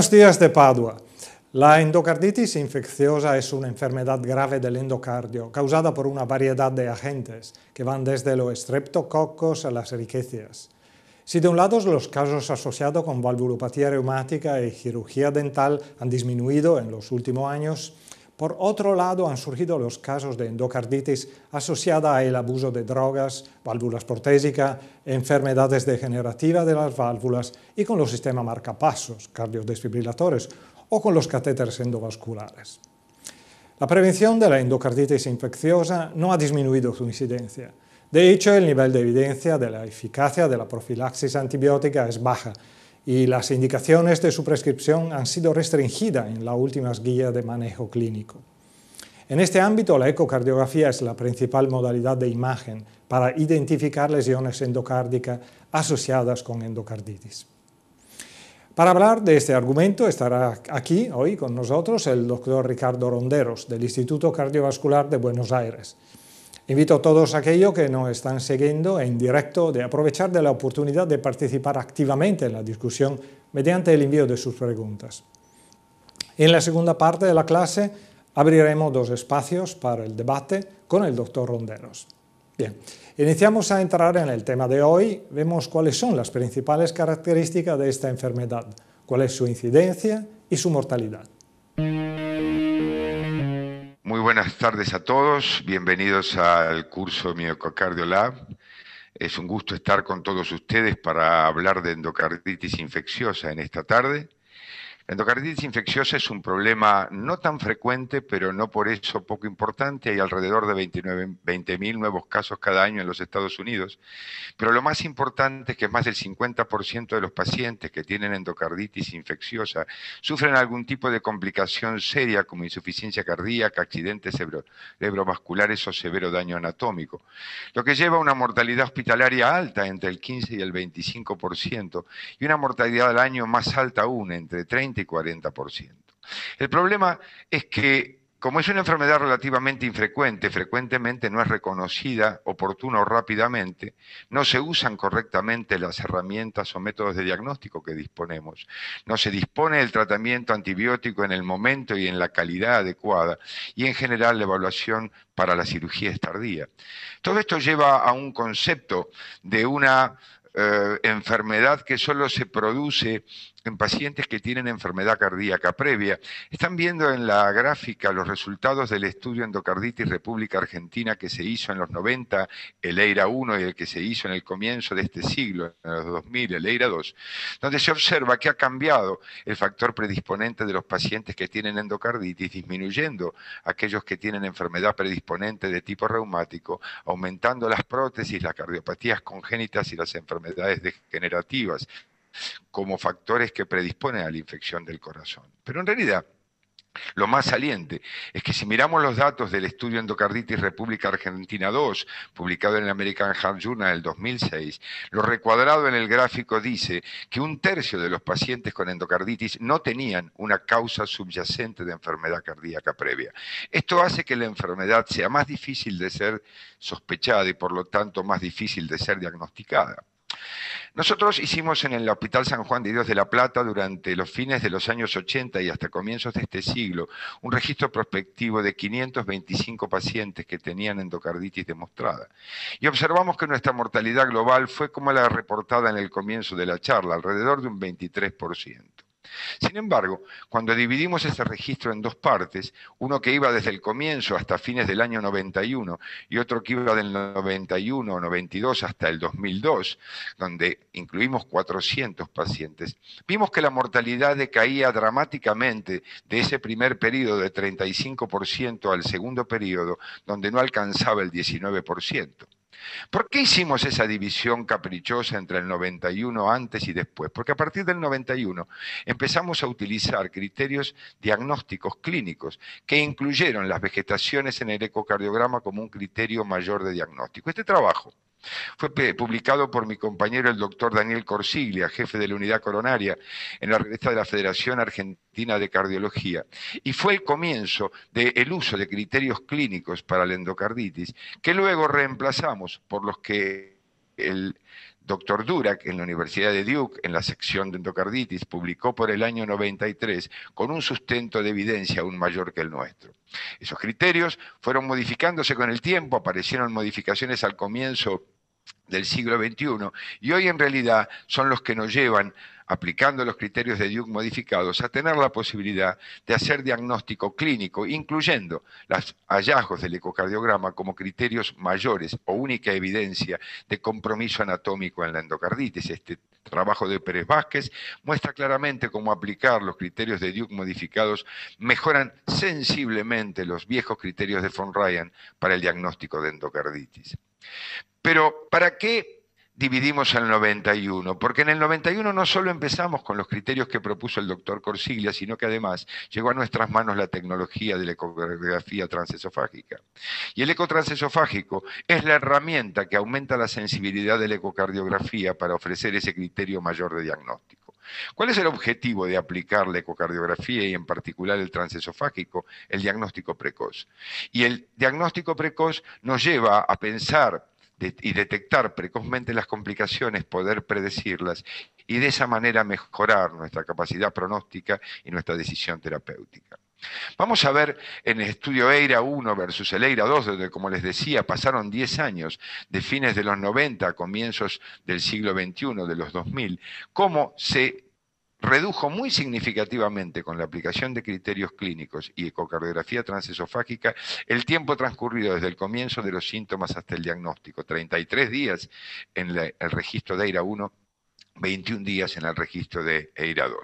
Buenos días de Padua. La endocarditis infecciosa es una enfermedad grave del endocardio causada por una variedad de agentes que van desde los estreptococos a las riquezas. Si de un lado los casos asociados con valvulopatía reumática y cirugía dental han disminuido en los últimos años, por otro lado, han surgido los casos de endocarditis asociada al abuso de drogas, válvulas protésicas, enfermedades degenerativas de las válvulas y con los sistemas marcapasos, cardiodesfibriladores o con los catéteres endovasculares. La prevención de la endocarditis infecciosa no ha disminuido su incidencia. De hecho, el nivel de evidencia de la eficacia de la profilaxis antibiótica es baja y las indicaciones de su prescripción han sido restringidas en las últimas guías de manejo clínico. En este ámbito, la ecocardiografía es la principal modalidad de imagen para identificar lesiones endocárdicas asociadas con endocarditis. Para hablar de este argumento estará aquí hoy con nosotros el doctor Ricardo Ronderos del Instituto Cardiovascular de Buenos Aires. Invito a todos aquellos que nos están siguiendo en directo de aprovechar de la oportunidad de participar activamente en la discusión mediante el envío de sus preguntas. En la segunda parte de la clase abriremos dos espacios para el debate con el doctor Ronderos. Bien, iniciamos a entrar en el tema de hoy. Vemos cuáles son las principales características de esta enfermedad, cuál es su incidencia y su mortalidad. Muy buenas tardes a todos, bienvenidos al curso MiocardioLab. Lab. Es un gusto estar con todos ustedes para hablar de endocarditis infecciosa en esta tarde. La endocarditis infecciosa es un problema no tan frecuente, pero no por eso poco importante. Hay alrededor de 29, 20.000 nuevos casos cada año en los Estados Unidos. Pero lo más importante es que más del 50% de los pacientes que tienen endocarditis infecciosa sufren algún tipo de complicación seria como insuficiencia cardíaca, accidentes cerebrovasculares o severo daño anatómico, lo que lleva a una mortalidad hospitalaria alta entre el 15 y el 25% y una mortalidad al año más alta aún entre 30 40%. El problema es que, como es una enfermedad relativamente infrecuente, frecuentemente no es reconocida oportuno o rápidamente, no se usan correctamente las herramientas o métodos de diagnóstico que disponemos, no se dispone del tratamiento antibiótico en el momento y en la calidad adecuada, y en general la evaluación para la cirugía es tardía. Todo esto lleva a un concepto de una eh, enfermedad que solo se produce en pacientes que tienen enfermedad cardíaca previa. Están viendo en la gráfica los resultados del estudio Endocarditis República Argentina que se hizo en los 90, el EIRA 1 y el que se hizo en el comienzo de este siglo, en los 2000, el EIRA 2, donde se observa que ha cambiado el factor predisponente de los pacientes que tienen endocarditis, disminuyendo aquellos que tienen enfermedad predisponente de tipo reumático, aumentando las prótesis, las cardiopatías congénitas y las enfermedades degenerativas como factores que predisponen a la infección del corazón. Pero en realidad, lo más saliente es que si miramos los datos del estudio Endocarditis República Argentina 2, publicado en el American Heart Journal el 2006, lo recuadrado en el gráfico dice que un tercio de los pacientes con endocarditis no tenían una causa subyacente de enfermedad cardíaca previa. Esto hace que la enfermedad sea más difícil de ser sospechada y por lo tanto más difícil de ser diagnosticada. Nosotros hicimos en el Hospital San Juan de Dios de La Plata durante los fines de los años 80 y hasta comienzos de este siglo un registro prospectivo de 525 pacientes que tenían endocarditis demostrada. Y observamos que nuestra mortalidad global fue como la reportada en el comienzo de la charla, alrededor de un 23%. Sin embargo, cuando dividimos ese registro en dos partes, uno que iba desde el comienzo hasta fines del año 91 y otro que iba del 91 o 92 hasta el 2002, donde incluimos 400 pacientes, vimos que la mortalidad decaía dramáticamente de ese primer periodo de 35% al segundo periodo, donde no alcanzaba el 19%. ¿Por qué hicimos esa división caprichosa entre el 91 antes y después? Porque a partir del 91 empezamos a utilizar criterios diagnósticos clínicos que incluyeron las vegetaciones en el ecocardiograma como un criterio mayor de diagnóstico. Este trabajo fue publicado por mi compañero el doctor Daniel Corsiglia, jefe de la unidad coronaria, en la revista de la Federación Argentina de Cardiología, y fue el comienzo del uso de criterios clínicos para la endocarditis, que luego reemplazamos por los que el doctor Durak en la Universidad de Duke, en la sección de endocarditis, publicó por el año 93 con un sustento de evidencia aún mayor que el nuestro. Esos criterios fueron modificándose con el tiempo, aparecieron modificaciones al comienzo del siglo XXI y hoy en realidad son los que nos llevan, aplicando los criterios de Duke modificados, a tener la posibilidad de hacer diagnóstico clínico, incluyendo los hallazgos del ecocardiograma como criterios mayores o única evidencia de compromiso anatómico en la endocarditis. Este trabajo de Pérez Vázquez muestra claramente cómo aplicar los criterios de Duke modificados mejoran sensiblemente los viejos criterios de von Ryan para el diagnóstico de endocarditis. Pero ¿para qué dividimos al 91? Porque en el 91 no solo empezamos con los criterios que propuso el doctor Corsiglia, sino que además llegó a nuestras manos la tecnología de la ecocardiografía transesofágica. Y el ecotransesofágico es la herramienta que aumenta la sensibilidad de la ecocardiografía para ofrecer ese criterio mayor de diagnóstico. ¿Cuál es el objetivo de aplicar la ecocardiografía y en particular el transesofágico? El diagnóstico precoz. Y el diagnóstico precoz nos lleva a pensar y detectar precozmente las complicaciones, poder predecirlas y de esa manera mejorar nuestra capacidad pronóstica y nuestra decisión terapéutica. Vamos a ver en el estudio EIRA 1 versus el EIRA 2, donde, como les decía, pasaron 10 años, de fines de los 90 a comienzos del siglo XXI, de los 2000, cómo se redujo muy significativamente con la aplicación de criterios clínicos y ecocardiografía transesofágica el tiempo transcurrido desde el comienzo de los síntomas hasta el diagnóstico, 33 días en el registro de EIRA 1, 21 días en el registro de EIRA 2.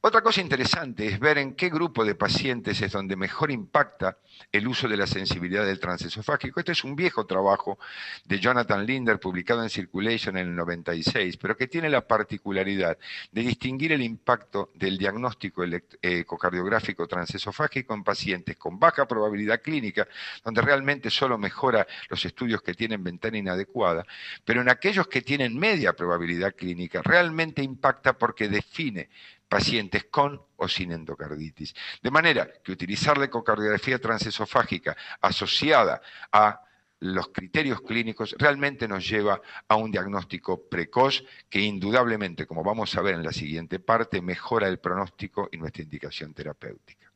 Otra cosa interesante es ver en qué grupo de pacientes es donde mejor impacta el uso de la sensibilidad del transesofágico. Este es un viejo trabajo de Jonathan Linder publicado en Circulation en el 96, pero que tiene la particularidad de distinguir el impacto del diagnóstico eh, ecocardiográfico transesofágico en pacientes con baja probabilidad clínica, donde realmente solo mejora los estudios que tienen ventana inadecuada, pero en aquellos que tienen media probabilidad clínica realmente impacta porque define pacientes con o sin endocarditis. De manera que utilizar la ecocardiografía transesofágica asociada a los criterios clínicos realmente nos lleva a un diagnóstico precoz que indudablemente, como vamos a ver en la siguiente parte, mejora el pronóstico y nuestra indicación terapéutica.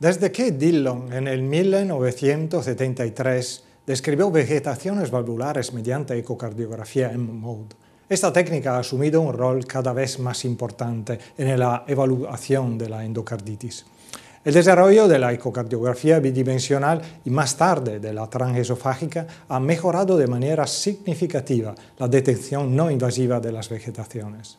Desde que Dillon en el 1973 Describió vegetaciones valvulares mediante ecocardiografía m mode Esta técnica ha asumido un rol cada vez más importante en la evaluación de la endocarditis. El desarrollo de la ecocardiografía bidimensional y más tarde de la transesofágica ha mejorado de manera significativa la detección no invasiva de las vegetaciones.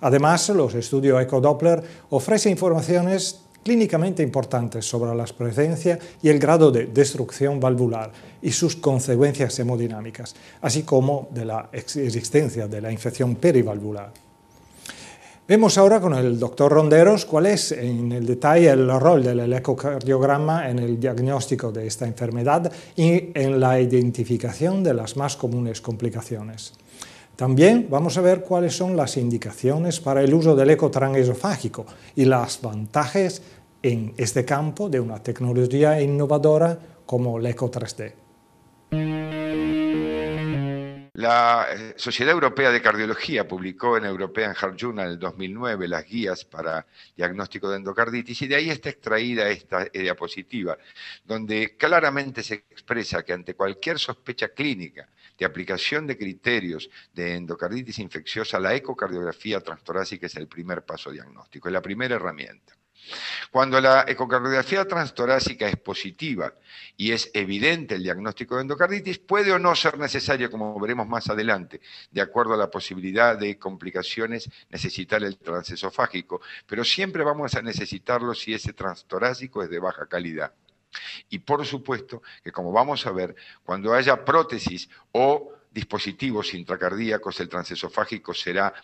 Además, los estudios ecodoppler ofrecen informaciones clínicamente importantes sobre la presencia y el grado de destrucción valvular y sus consecuencias hemodinámicas, así como de la existencia de la infección perivalvular. Vemos ahora con el doctor Ronderos cuál es en el detalle el rol del ecocardiograma en el diagnóstico de esta enfermedad y en la identificación de las más comunes complicaciones. También vamos a ver cuáles son las indicaciones para el uso del ecotran esofágico y las ventajas en este campo de una tecnología innovadora como el Eco 3D. La eh, Sociedad Europea de Cardiología publicó en European Heart Journal en el 2009 las guías para diagnóstico de endocarditis y de ahí está extraída esta eh, diapositiva, donde claramente se expresa que ante cualquier sospecha clínica de aplicación de criterios de endocarditis infecciosa, la ecocardiografía transtorácica es el primer paso diagnóstico, es la primera herramienta. Cuando la ecocardiografía transtorácica es positiva y es evidente el diagnóstico de endocarditis, puede o no ser necesario, como veremos más adelante, de acuerdo a la posibilidad de complicaciones, necesitar el transesofágico, pero siempre vamos a necesitarlo si ese transtorácico es de baja calidad. Y por supuesto que como vamos a ver, cuando haya prótesis o dispositivos intracardíacos, el transesofágico será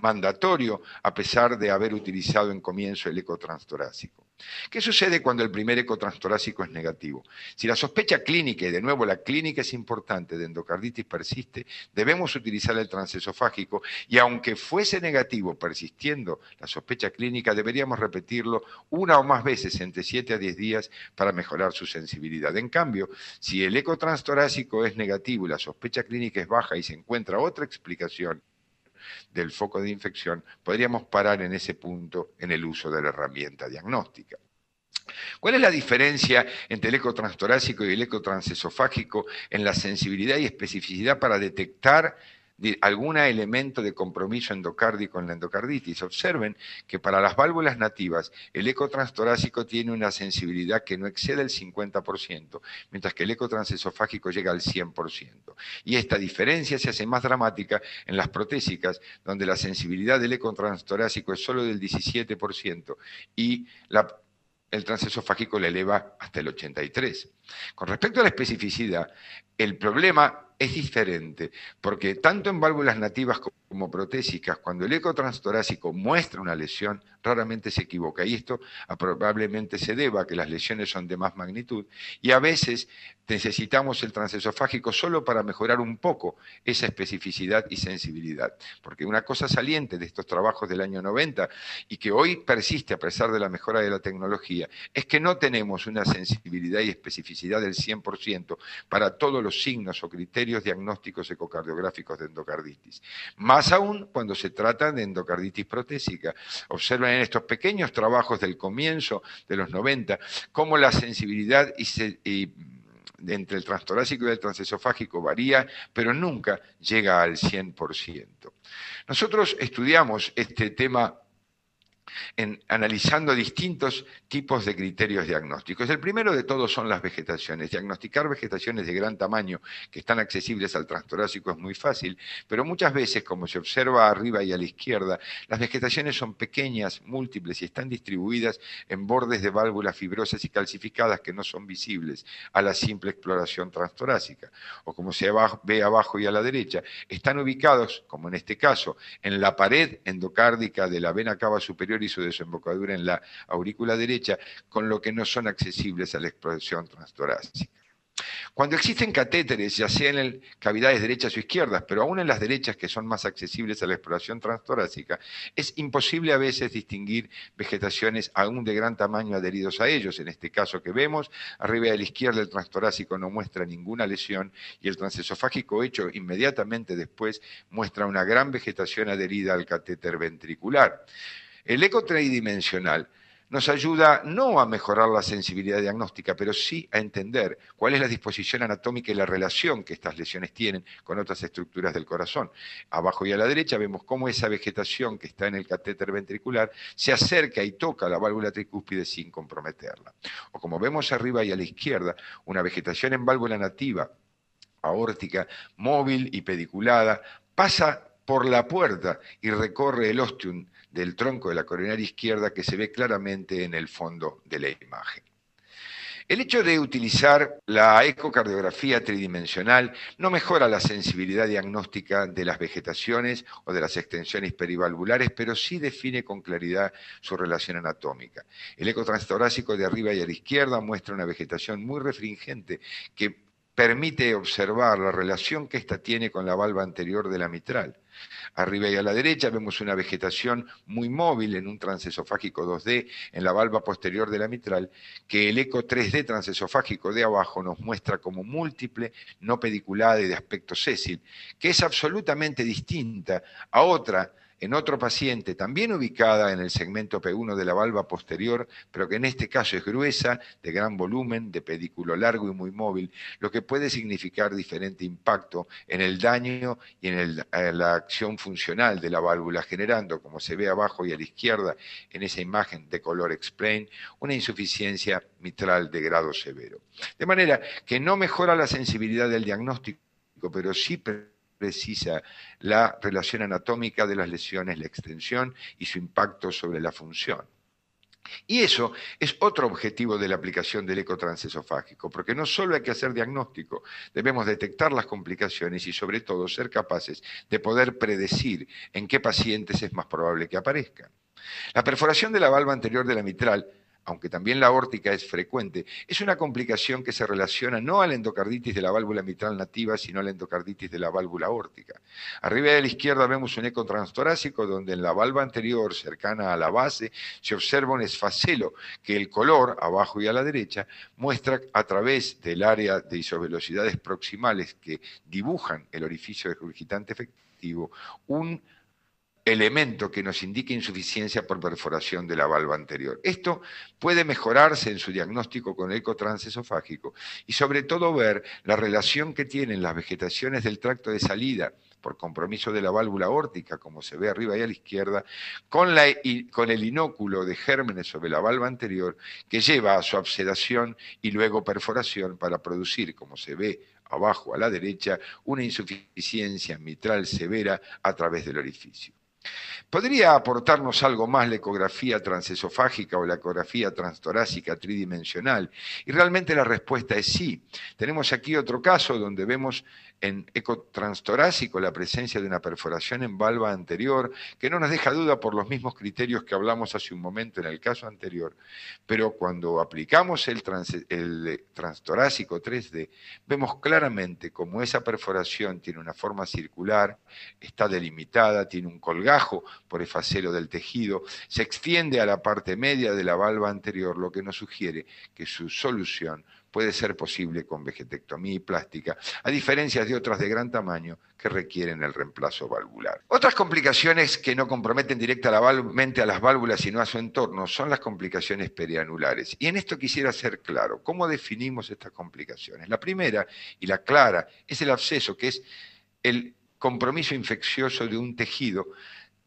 mandatorio, a pesar de haber utilizado en comienzo el ecotranstorácico. ¿Qué sucede cuando el primer ecotranstorácico es negativo? Si la sospecha clínica, y de nuevo la clínica es importante, de endocarditis persiste, debemos utilizar el transesofágico y aunque fuese negativo persistiendo la sospecha clínica, deberíamos repetirlo una o más veces entre 7 a 10 días para mejorar su sensibilidad. En cambio, si el ecotranstorácico es negativo y la sospecha clínica es baja y se encuentra otra explicación del foco de infección, podríamos parar en ese punto en el uso de la herramienta diagnóstica. ¿Cuál es la diferencia entre el ecotranstorácico y el ecotransesofágico en la sensibilidad y especificidad para detectar algún elemento de compromiso endocárdico en la endocarditis. Observen que para las válvulas nativas el eco tiene una sensibilidad que no excede el 50%, mientras que el ecotransesofágico llega al 100%. Y esta diferencia se hace más dramática en las protésicas, donde la sensibilidad del eco es solo del 17% y el transesofágico la eleva hasta el 83. Con respecto a la especificidad, el problema es diferente, porque tanto en válvulas nativas como protésicas, cuando el eco transtorácico muestra una lesión, raramente se equivoca. Y esto probablemente se deba a que las lesiones son de más magnitud. Y a veces necesitamos el transesofágico solo para mejorar un poco esa especificidad y sensibilidad. Porque una cosa saliente de estos trabajos del año 90 y que hoy persiste a pesar de la mejora de la tecnología, es que no tenemos una sensibilidad y especificidad del 100% para todos los signos o criterios diagnósticos ecocardiográficos de endocarditis. Más aún cuando se trata de endocarditis protésica. Observan en estos pequeños trabajos del comienzo de los 90 cómo la sensibilidad entre el transtorácico y el transesofágico varía, pero nunca llega al 100%. Nosotros estudiamos este tema analizando distintos tipos de criterios diagnósticos. El primero de todos son las vegetaciones. Diagnosticar vegetaciones de gran tamaño que están accesibles al trastorácico es muy fácil, pero muchas veces, como se observa arriba y a la izquierda, las vegetaciones son pequeñas, múltiples y están distribuidas en bordes de válvulas fibrosas y calcificadas que no son visibles a la simple exploración transtorácica. O como se ve abajo y a la derecha, están ubicados, como en este caso, en la pared endocárdica de la vena cava superior y su desembocadura en la aurícula derecha, con lo que no son accesibles a la exploración transtorácica. Cuando existen catéteres, ya sea en cavidades derechas o izquierdas, pero aún en las derechas que son más accesibles a la exploración transtorácica, es imposible a veces distinguir vegetaciones aún de gran tamaño adheridos a ellos. En este caso que vemos, arriba de la izquierda el transtorácico no muestra ninguna lesión y el transesofágico hecho inmediatamente después muestra una gran vegetación adherida al catéter ventricular. El eco tridimensional nos ayuda no a mejorar la sensibilidad diagnóstica, pero sí a entender cuál es la disposición anatómica y la relación que estas lesiones tienen con otras estructuras del corazón. Abajo y a la derecha vemos cómo esa vegetación que está en el catéter ventricular se acerca y toca la válvula tricúspide sin comprometerla. O como vemos arriba y a la izquierda, una vegetación en válvula nativa, aórtica, móvil y pediculada, pasa por la puerta y recorre el ostium del tronco de la coronaria izquierda que se ve claramente en el fondo de la imagen. El hecho de utilizar la ecocardiografía tridimensional no mejora la sensibilidad diagnóstica de las vegetaciones o de las extensiones perivalvulares, pero sí define con claridad su relación anatómica. El eco de arriba y a la izquierda muestra una vegetación muy refringente que permite observar la relación que ésta tiene con la valva anterior de la mitral. Arriba y a la derecha vemos una vegetación muy móvil en un transesofágico 2D en la valva posterior de la mitral, que el eco 3D transesofágico de abajo nos muestra como múltiple, no pediculada y de aspecto sésil, que es absolutamente distinta a otra en otro paciente también ubicada en el segmento P1 de la válvula posterior, pero que en este caso es gruesa, de gran volumen, de pedículo largo y muy móvil, lo que puede significar diferente impacto en el daño y en, en la acción funcional de la válvula, generando, como se ve abajo y a la izquierda en esa imagen de color explain, una insuficiencia mitral de grado severo. De manera que no mejora la sensibilidad del diagnóstico, pero sí precisa la relación anatómica de las lesiones, la extensión y su impacto sobre la función. Y eso es otro objetivo de la aplicación del ecotransesofágico, porque no solo hay que hacer diagnóstico, debemos detectar las complicaciones y sobre todo ser capaces de poder predecir en qué pacientes es más probable que aparezcan. La perforación de la valva anterior de la mitral aunque también la órtica es frecuente, es una complicación que se relaciona no a la endocarditis de la válvula mitral nativa, sino a la endocarditis de la válvula órtica. Arriba de la izquierda vemos un eco transtorácico donde en la válvula anterior, cercana a la base, se observa un esfacelo que el color, abajo y a la derecha, muestra a través del área de isovelocidades proximales que dibujan el orificio regurgitante efectivo un elemento que nos indique insuficiencia por perforación de la valva anterior. Esto puede mejorarse en su diagnóstico con eco transesofágico y sobre todo ver la relación que tienen las vegetaciones del tracto de salida por compromiso de la válvula órtica, como se ve arriba y a la izquierda, con, con el inóculo de gérmenes sobre la valva anterior que lleva a su absedación y luego perforación para producir, como se ve abajo a la derecha, una insuficiencia mitral severa a través del orificio. ¿Podría aportarnos algo más la ecografía transesofágica o la ecografía transtorácica tridimensional? Y realmente la respuesta es sí. Tenemos aquí otro caso donde vemos en ecotranstorácico la presencia de una perforación en valva anterior, que no nos deja duda por los mismos criterios que hablamos hace un momento en el caso anterior, pero cuando aplicamos el, transtorácico 3D, vemos claramente cómo esa perforación tiene una forma circular, está delimitada, tiene un colgajo por el facero del tejido, se extiende a la parte media de la valva anterior, lo que nos sugiere que su solución puede ser posible con vegetectomía y plástica, a diferencia de otras de gran tamaño que requieren el reemplazo valvular. Otras complicaciones que no comprometen directamente a las válvulas sino a su entorno son las complicaciones perianulares. Y en esto quisiera ser claro, ¿cómo definimos estas complicaciones? La primera y la clara es el absceso, que es el compromiso infeccioso de un tejido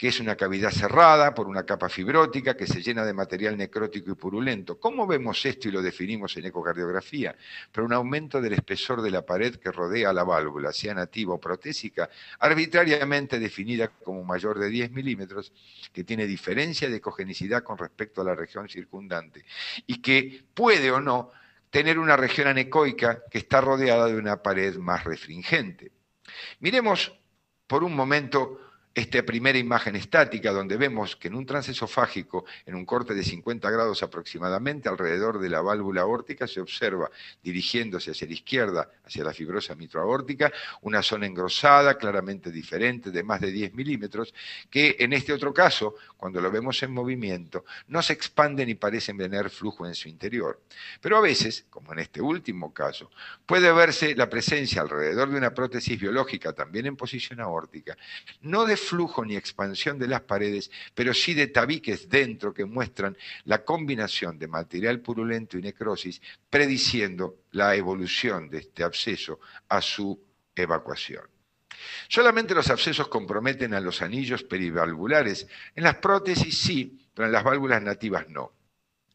que es una cavidad cerrada por una capa fibrótica que se llena de material necrótico y purulento. ¿Cómo vemos esto y lo definimos en ecocardiografía? Pero un aumento del espesor de la pared que rodea la válvula, sea nativa o protésica, arbitrariamente definida como mayor de 10 milímetros, que tiene diferencia de ecogenicidad con respecto a la región circundante y que puede o no tener una región anecoica que está rodeada de una pared más refringente. Miremos por un momento esta primera imagen estática donde vemos que en un trance en un corte de 50 grados aproximadamente alrededor de la válvula aórtica, se observa dirigiéndose hacia la izquierda, hacia la fibrosa mitroaórtica, una zona engrosada, claramente diferente, de más de 10 milímetros, que en este otro caso, cuando lo vemos en movimiento, no se expanden y parecen tener flujo en su interior. Pero a veces, como en este último caso, puede verse la presencia alrededor de una prótesis biológica, también en posición aórtica, no de flujo ni expansión de las paredes, pero sí de tabiques dentro que muestran la combinación de material purulento y necrosis, prediciendo la evolución de este absceso a su evacuación. Solamente los abscesos comprometen a los anillos perivalvulares. En las prótesis sí, pero en las válvulas nativas no.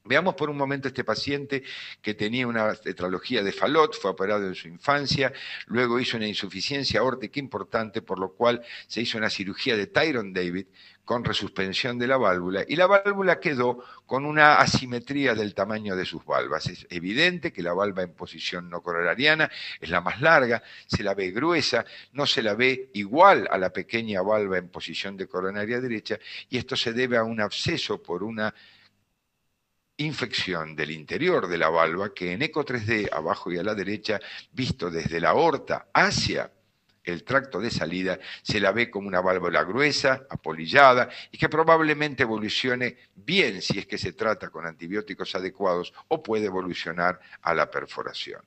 Veamos por un momento este paciente que tenía una tetralogía de falot, fue operado en su infancia, luego hizo una insuficiencia aórtica importante, por lo cual se hizo una cirugía de Tyron David con resuspensión de la válvula y la válvula quedó con una asimetría del tamaño de sus valvas. Es evidente que la valva en posición no coronariana es la más larga, se la ve gruesa, no se la ve igual a la pequeña valva en posición de coronaria derecha y esto se debe a un absceso por una infección del interior de la valva que en eco 3D abajo y a la derecha, visto desde la aorta hacia el tracto de salida se la ve como una válvula gruesa, apolillada y que probablemente evolucione bien si es que se trata con antibióticos adecuados o puede evolucionar a la perforación.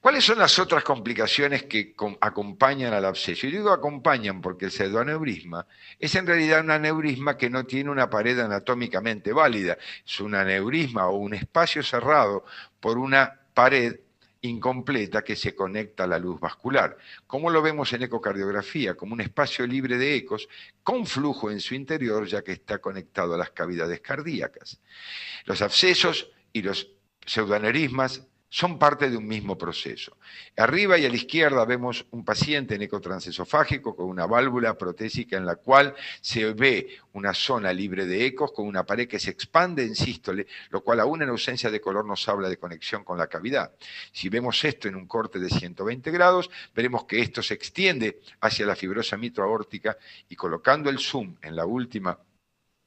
¿Cuáles son las otras complicaciones que acompañan al absceso? Y digo acompañan porque el pseudoaneurisma es en realidad un aneurisma que no tiene una pared anatómicamente válida. Es un aneurisma o un espacio cerrado por una pared incompleta que se conecta a la luz vascular. Como lo vemos en ecocardiografía, como un espacio libre de ecos con flujo en su interior ya que está conectado a las cavidades cardíacas. Los abscesos y los pseudoanerismas son parte de un mismo proceso. Arriba y a la izquierda vemos un paciente en ecotransesofágico con una válvula protésica en la cual se ve una zona libre de ecos con una pared que se expande en sístole, lo cual aún en ausencia de color nos habla de conexión con la cavidad. Si vemos esto en un corte de 120 grados, veremos que esto se extiende hacia la fibrosa mitroaórtica y colocando el zoom en la última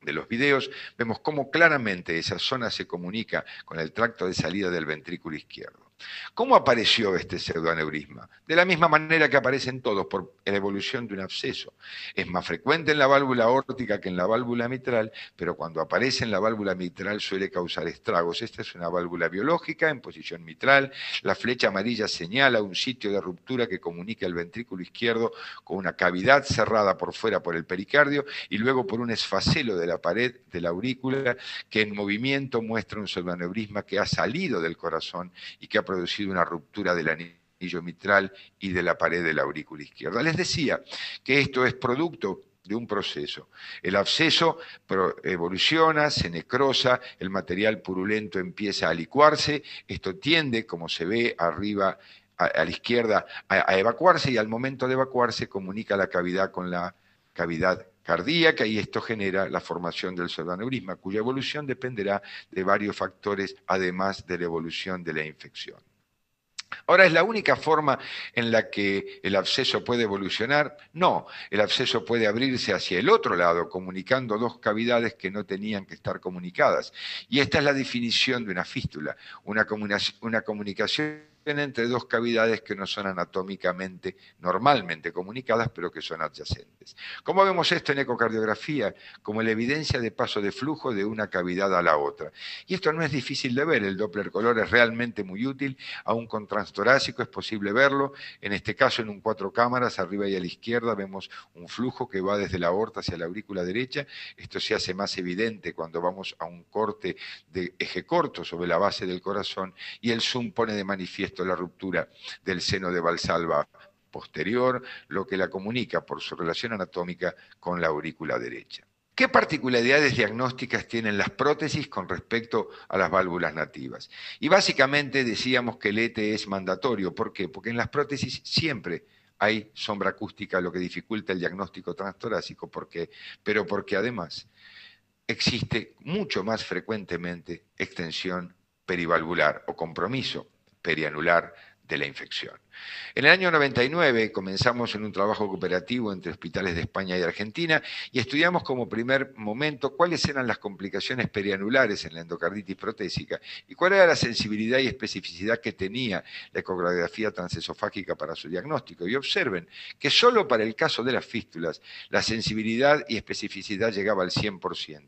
de los videos, vemos cómo claramente esa zona se comunica con el tracto de salida del ventrículo izquierdo. ¿Cómo apareció este pseudoaneurisma? De la misma manera que aparecen todos, por la evolución de un absceso. Es más frecuente en la válvula órtica que en la válvula mitral, pero cuando aparece en la válvula mitral suele causar estragos. Esta es una válvula biológica en posición mitral. La flecha amarilla señala un sitio de ruptura que comunica el ventrículo izquierdo con una cavidad cerrada por fuera por el pericardio y luego por un esfacelo de la pared de la aurícula que en movimiento muestra un pseudoaneurisma que ha salido del corazón y que ha producido una ruptura del anillo mitral y de la pared de la aurícula izquierda. Les decía que esto es producto de un proceso. El absceso evoluciona, se necrosa, el material purulento empieza a licuarse, esto tiende, como se ve arriba a, la izquierda, a, evacuarse y al momento de evacuarse comunica la cavidad con la cavidad cardíaca y esto genera la formación del pseudoneurisma, cuya evolución dependerá de varios factores, además de la evolución de la infección. Ahora, ¿es la única forma en la que el absceso puede evolucionar? No, el absceso puede abrirse hacia el otro lado, comunicando dos cavidades que no tenían que estar comunicadas. Y esta es la definición de una fístula, una, comunicación entre dos cavidades que no son anatómicamente normalmente comunicadas, pero que son adyacentes. ¿Cómo vemos esto en ecocardiografía? Como la evidencia de paso de flujo de una cavidad a la otra. Y esto no es difícil de ver, el Doppler color es realmente muy útil, aún con transtorácico es posible verlo, en este caso en un cuatro cámaras, arriba y a la izquierda vemos un flujo que va desde la aorta hacia la aurícula derecha, esto se hace más evidente cuando vamos a un corte de eje corto sobre la base del corazón y el zoom pone de manifiesto la ruptura del seno de Valsalva posterior, lo que la comunica por su relación anatómica con la aurícula derecha. ¿Qué particularidades diagnósticas tienen las prótesis con respecto a las válvulas nativas? Y básicamente decíamos que el ETE es mandatorio. ¿Por qué? Porque en las prótesis siempre hay sombra acústica, lo que dificulta el diagnóstico transtorácico. ¿Por qué? Pero porque además existe mucho más frecuentemente extensión perivalvular o compromiso perianular de la infección. En el año 99 comenzamos en un trabajo cooperativo entre hospitales de España y Argentina y estudiamos como primer momento cuáles eran las complicaciones perianulares en la endocarditis protésica y cuál era la sensibilidad y especificidad que tenía la ecografía transesofágica para su diagnóstico. Y observen que solo para el caso de las fístulas la sensibilidad y especificidad llegaba al 100%.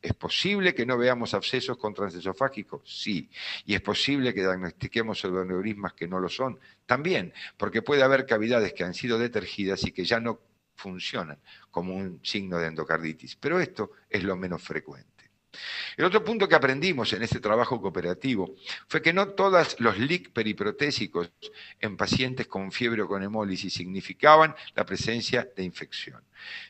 ¿Es posible que no veamos abscesos con transesofágicos Sí. ¿Y es posible que diagnostiquemos pseudoneurismas que no lo son? También porque puede haber cavidades que han sido detergidas y que ya no funcionan como un signo de endocarditis, pero esto es lo menos frecuente. El otro punto que aprendimos en este trabajo cooperativo fue que no todas los LIC periprotésicos en pacientes con fiebre o con hemólisis significaban la presencia de infección.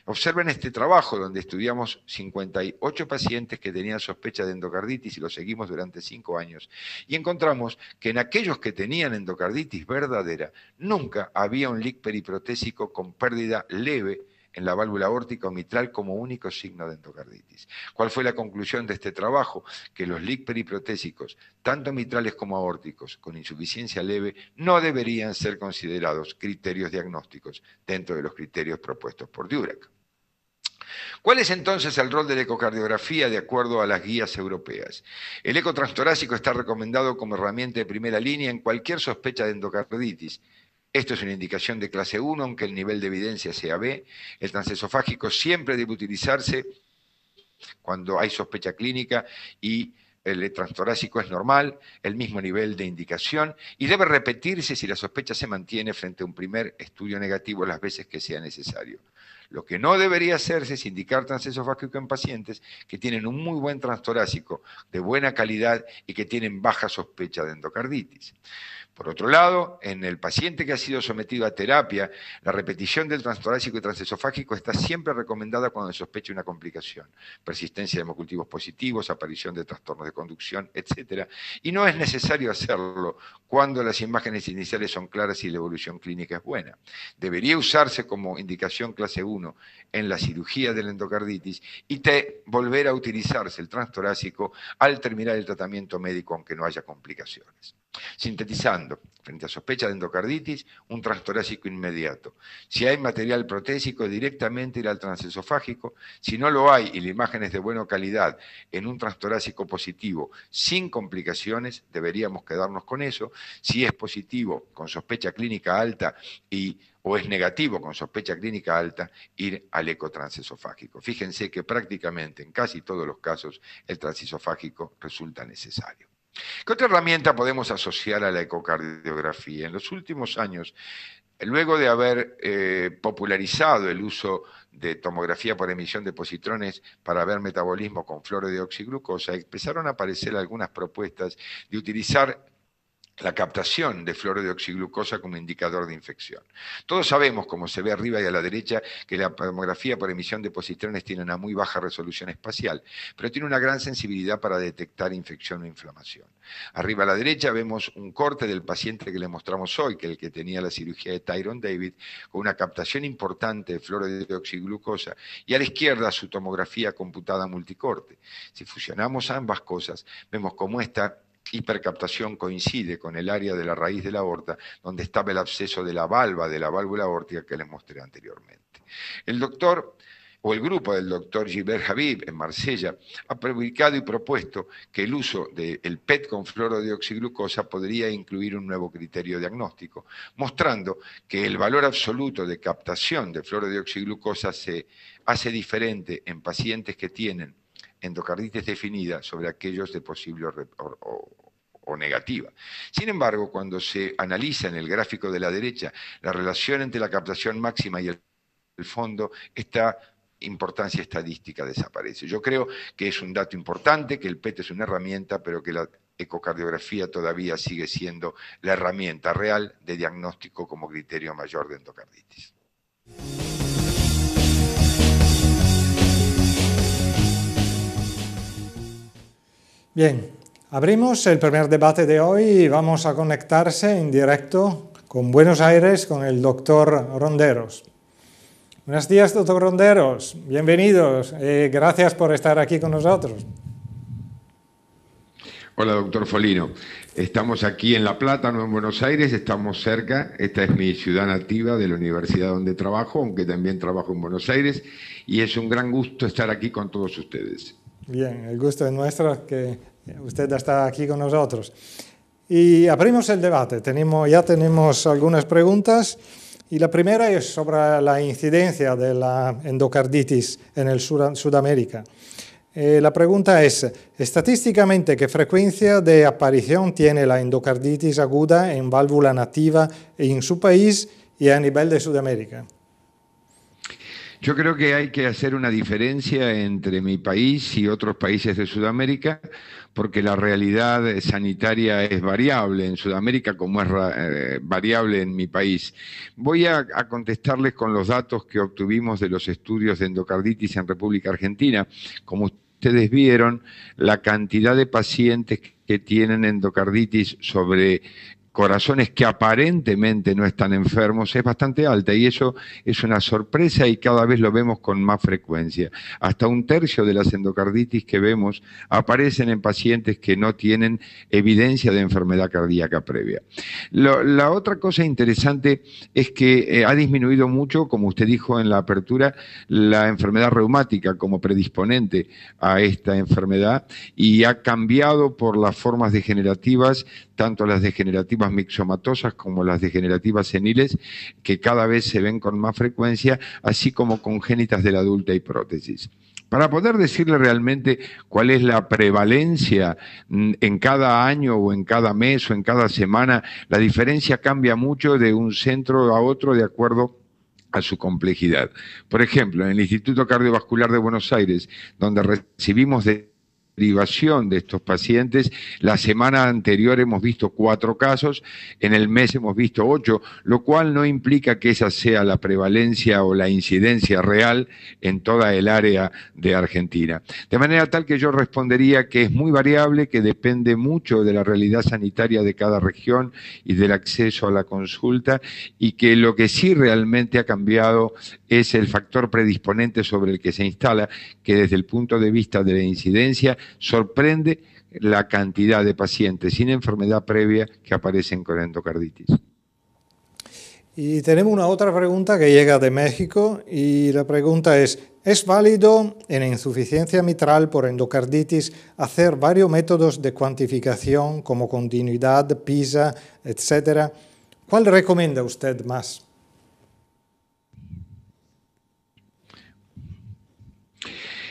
Observen este trabajo donde estudiamos 58 pacientes que tenían sospecha de endocarditis y los seguimos durante 5 años y encontramos que en aquellos que tenían endocarditis verdadera nunca había un LIC periprotésico con pérdida leve en la válvula aórtica o mitral como único signo de endocarditis. ¿Cuál fue la conclusión de este trabajo? Que los LIC periprotésicos, tanto mitrales como aórticos, con insuficiencia leve, no deberían ser considerados criterios diagnósticos dentro de los criterios propuestos por Durek. ¿Cuál es entonces el rol de la ecocardiografía de acuerdo a las guías europeas? El eco está recomendado como herramienta de primera línea en cualquier sospecha de endocarditis, esto es una indicación de clase 1, aunque el nivel de evidencia sea B. El transesofágico siempre debe utilizarse cuando hay sospecha clínica y el transtorácico es normal, el mismo nivel de indicación y debe repetirse si la sospecha se mantiene frente a un primer estudio negativo las veces que sea necesario. Lo que no debería hacerse es indicar transesofágico en pacientes que tienen un muy buen transtorácico de buena calidad y que tienen baja sospecha de endocarditis. Por otro lado, en el paciente que ha sido sometido a terapia, la repetición del transtorácico y transesofágico está siempre recomendada cuando se sospeche una complicación, persistencia de hemocultivos positivos, aparición de trastornos de conducción, etc. Y no es necesario hacerlo cuando las imágenes iniciales son claras y la evolución clínica es buena. Debería usarse como indicación clase 1 en la cirugía de la endocarditis y te volver a utilizarse el transtorácico al terminar el tratamiento médico aunque no haya complicaciones. Sintetizando, frente a sospecha de endocarditis, un transtorácico inmediato. Si hay material protésico, directamente ir al transesofágico. Si no lo hay y la imagen es de buena calidad en un transtorácico positivo, sin complicaciones, deberíamos quedarnos con eso. Si es positivo, con sospecha clínica alta y o es negativo con sospecha clínica alta, ir al ecotransesofágico. Fíjense que prácticamente en casi todos los casos el transesofágico resulta necesario. ¿Qué otra herramienta podemos asociar a la ecocardiografía? En los últimos años, luego de haber eh, popularizado el uso de tomografía por emisión de positrones para ver metabolismo con flores de oxiglucosa, empezaron a aparecer algunas propuestas de utilizar la captación de de oxiglucosa como indicador de infección. Todos sabemos, como se ve arriba y a la derecha, que la tomografía por emisión de positrones tiene una muy baja resolución espacial, pero tiene una gran sensibilidad para detectar infección o inflamación. Arriba a la derecha vemos un corte del paciente que le mostramos hoy, que es el que tenía la cirugía de Tyron David, con una captación importante de de oxiglucosa, y a la izquierda su tomografía computada multicorte. Si fusionamos ambas cosas, vemos cómo esta hipercaptación coincide con el área de la raíz de la aorta, donde estaba el absceso de la valva de la válvula aórtica que les mostré anteriormente. El doctor o el grupo del doctor Gilbert Habib en Marsella ha publicado y propuesto que el uso del PET con fluoro podría incluir un nuevo criterio diagnóstico, mostrando que el valor absoluto de captación de fluoro se hace diferente en pacientes que tienen endocarditis definida sobre aquellos de posible o, negativa. Sin embargo, cuando se analiza en el gráfico de la derecha la relación entre la captación máxima y el, fondo, esta importancia estadística desaparece. Yo creo que es un dato importante, que el PET es una herramienta, pero que la ecocardiografía todavía sigue siendo la herramienta real de diagnóstico como criterio mayor de endocarditis. Bien, abrimos el primer debate de hoy y vamos a conectarse en directo con Buenos Aires con el doctor Ronderos. Buenos días, doctor Ronderos. Bienvenidos. Eh, gracias por estar aquí con nosotros. Hola, doctor Folino. Estamos aquí en La Plata, no en Buenos Aires, estamos cerca. Esta es mi ciudad nativa de la universidad donde trabajo, aunque también trabajo en Buenos Aires, y es un gran gusto estar aquí con todos ustedes. Bien, el gusto es nuestro que usted está aquí con nosotros. Y abrimos el debate. ya tenemos algunas preguntas. Y la primera es sobre la incidencia de la endocarditis en el Sudamérica. Eh, la pregunta es, estadísticamente, ¿qué frecuencia de aparición tiene la endocarditis aguda en válvula nativa en su país y a nivel de Sudamérica? Yo creo que hay que hacer una diferencia entre mi país y otros países de Sudamérica, porque la realidad sanitaria es variable en Sudamérica como es eh, variable en mi país. Voy a, contestarles con los datos que obtuvimos de los estudios de endocarditis en República Argentina. Como ustedes vieron, la cantidad de pacientes que tienen endocarditis sobre corazones que aparentemente no están enfermos es bastante alta y eso es una sorpresa y cada vez lo vemos con más frecuencia. Hasta un tercio de las endocarditis que vemos aparecen en pacientes que no tienen evidencia de enfermedad cardíaca previa. la otra cosa interesante es que eh, ha disminuido mucho, como usted dijo en la apertura, la enfermedad reumática como predisponente a esta enfermedad y ha cambiado por las formas degenerativas, tanto las degenerativas mixomatosas como las degenerativas seniles, que cada vez se ven con más frecuencia, así como congénitas de la adulta y prótesis. Para poder decirle realmente cuál es la prevalencia mm, en cada año o en cada mes o en cada semana, la diferencia cambia mucho de un centro a otro de acuerdo a su complejidad. Por ejemplo, en el Instituto Cardiovascular de Buenos Aires, donde recibimos de privación de estos pacientes. La semana anterior hemos visto cuatro casos, en el mes hemos visto ocho, lo cual no implica que esa sea la prevalencia o la incidencia real en toda el área de Argentina. De manera tal que yo respondería que es muy variable, que depende mucho de la realidad sanitaria de cada región y del acceso a la consulta y que lo que sí realmente ha cambiado es el factor predisponente sobre el que se instala, que desde el punto de vista de la incidencia sorprende la cantidad de pacientes sin enfermedad previa que aparecen con endocarditis. Y tenemos una otra pregunta que llega de México y la pregunta es, ¿es válido en insuficiencia mitral por endocarditis hacer varios métodos de cuantificación como continuidad, PISA, etcétera? ¿Cuál recomienda usted más?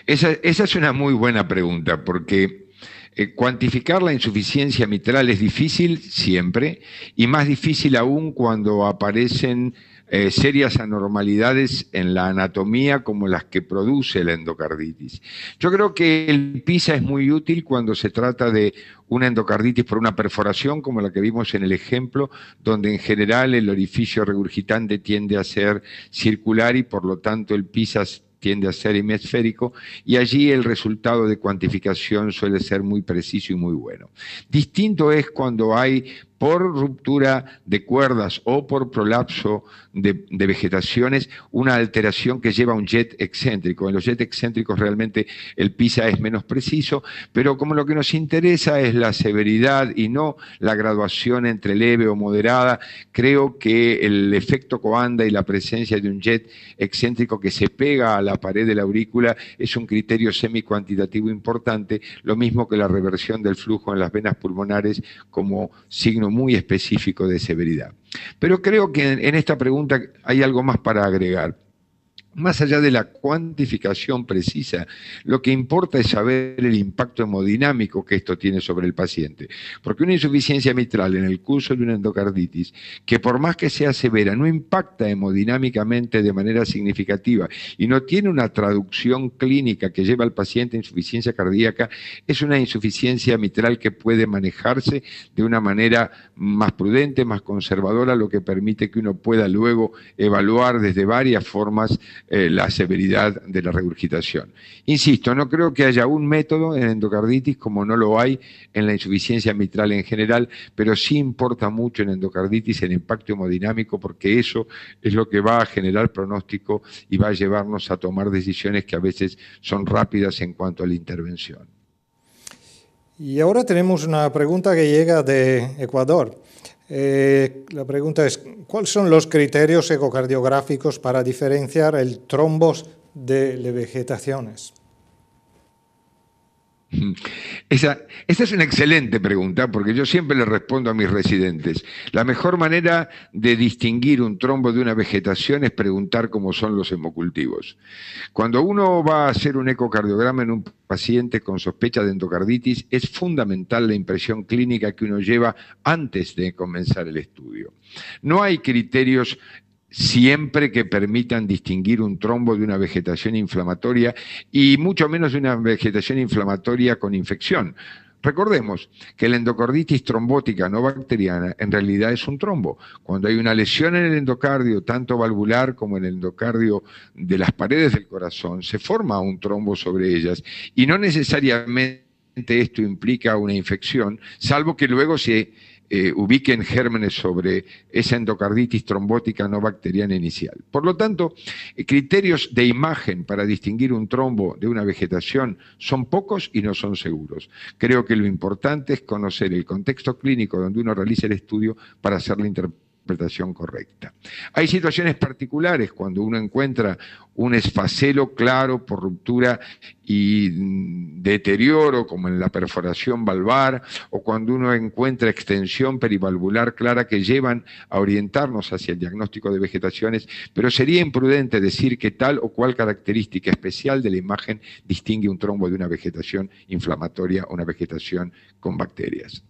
Esa, es una muy buena pregunta, porque eh, cuantificar la insuficiencia mitral es difícil siempre, y más difícil aún cuando aparecen eh, serias anormalidades en la anatomía como las que produce la endocarditis. Yo creo que el PISA es muy útil cuando se trata de una endocarditis por una perforación como la que vimos en el ejemplo, donde en general el orificio regurgitante tiende a ser circular y por lo tanto el PISA tiende a ser hemisférico, y allí el resultado de cuantificación suele ser muy preciso y muy bueno. Distinto es cuando hay por ruptura de cuerdas o por prolapso de, vegetaciones, una alteración que lleva a un jet excéntrico. En los jets excéntricos realmente el PISA es menos preciso, pero como lo que nos interesa es la severidad y no la graduación entre leve o moderada, creo que el efecto coanda y la presencia de un jet excéntrico que se pega a la pared de la aurícula es un criterio semi-cuantitativo importante, lo mismo que la reversión del flujo en las venas pulmonares como signo muy específico de severidad. Pero creo que en esta pregunta hay algo más para agregar. Más allá de la cuantificación precisa, lo que importa es saber el impacto hemodinámico que esto tiene sobre el paciente. Porque una insuficiencia mitral en el curso de una endocarditis, que por más que sea severa, no impacta hemodinámicamente de manera significativa y no tiene una traducción clínica que lleva al paciente a insuficiencia cardíaca, es una insuficiencia mitral que puede manejarse de una manera más prudente, más conservadora, lo que permite que uno pueda luego evaluar desde varias formas eh, la severidad de la regurgitación. Insisto, no creo que haya un método en endocarditis como no lo hay en la insuficiencia mitral en general, pero sí importa mucho en endocarditis el impacto hemodinámico porque eso es lo que va a generar pronóstico y va a llevarnos a tomar decisiones que a veces son rápidas en cuanto a la intervención. Y ahora tenemos una pregunta que llega de Ecuador. Eh, la pregunta es, ¿cuáles son los criterios ecocardiográficos para diferenciar el trombos de vegetaciones? Esa, es una excelente pregunta, porque yo siempre le respondo a mis residentes. La mejor manera de distinguir un trombo de una vegetación es preguntar cómo son los hemocultivos. Cuando uno va a hacer un ecocardiograma en un paciente con sospecha de endocarditis, es fundamental la impresión clínica que uno lleva antes de comenzar el estudio. No hay criterios siempre que permitan distinguir un trombo de una vegetación inflamatoria y mucho menos de una vegetación inflamatoria con infección. Recordemos que la endocarditis trombótica no bacteriana en realidad es un trombo. Cuando hay una lesión en el endocardio, tanto valvular como en el endocardio de las paredes del corazón, se forma un trombo sobre ellas y no necesariamente esto implica una infección, salvo que luego se eh, ubiquen gérmenes sobre esa endocarditis trombótica no bacteriana inicial. Por lo tanto, eh, criterios de imagen para distinguir un trombo de una vegetación son pocos y no son seguros. Creo que lo importante es conocer el contexto clínico donde uno realiza el estudio para hacer la interpretación interpretación correcta. Hay situaciones particulares cuando uno encuentra un esfacelo claro por ruptura y deterioro, como en la perforación valvar, o cuando uno encuentra extensión perivalvular clara que llevan a orientarnos hacia el diagnóstico de vegetaciones, pero sería imprudente decir que tal o cual característica especial de la imagen distingue un trombo de una vegetación inflamatoria o una vegetación con bacterias.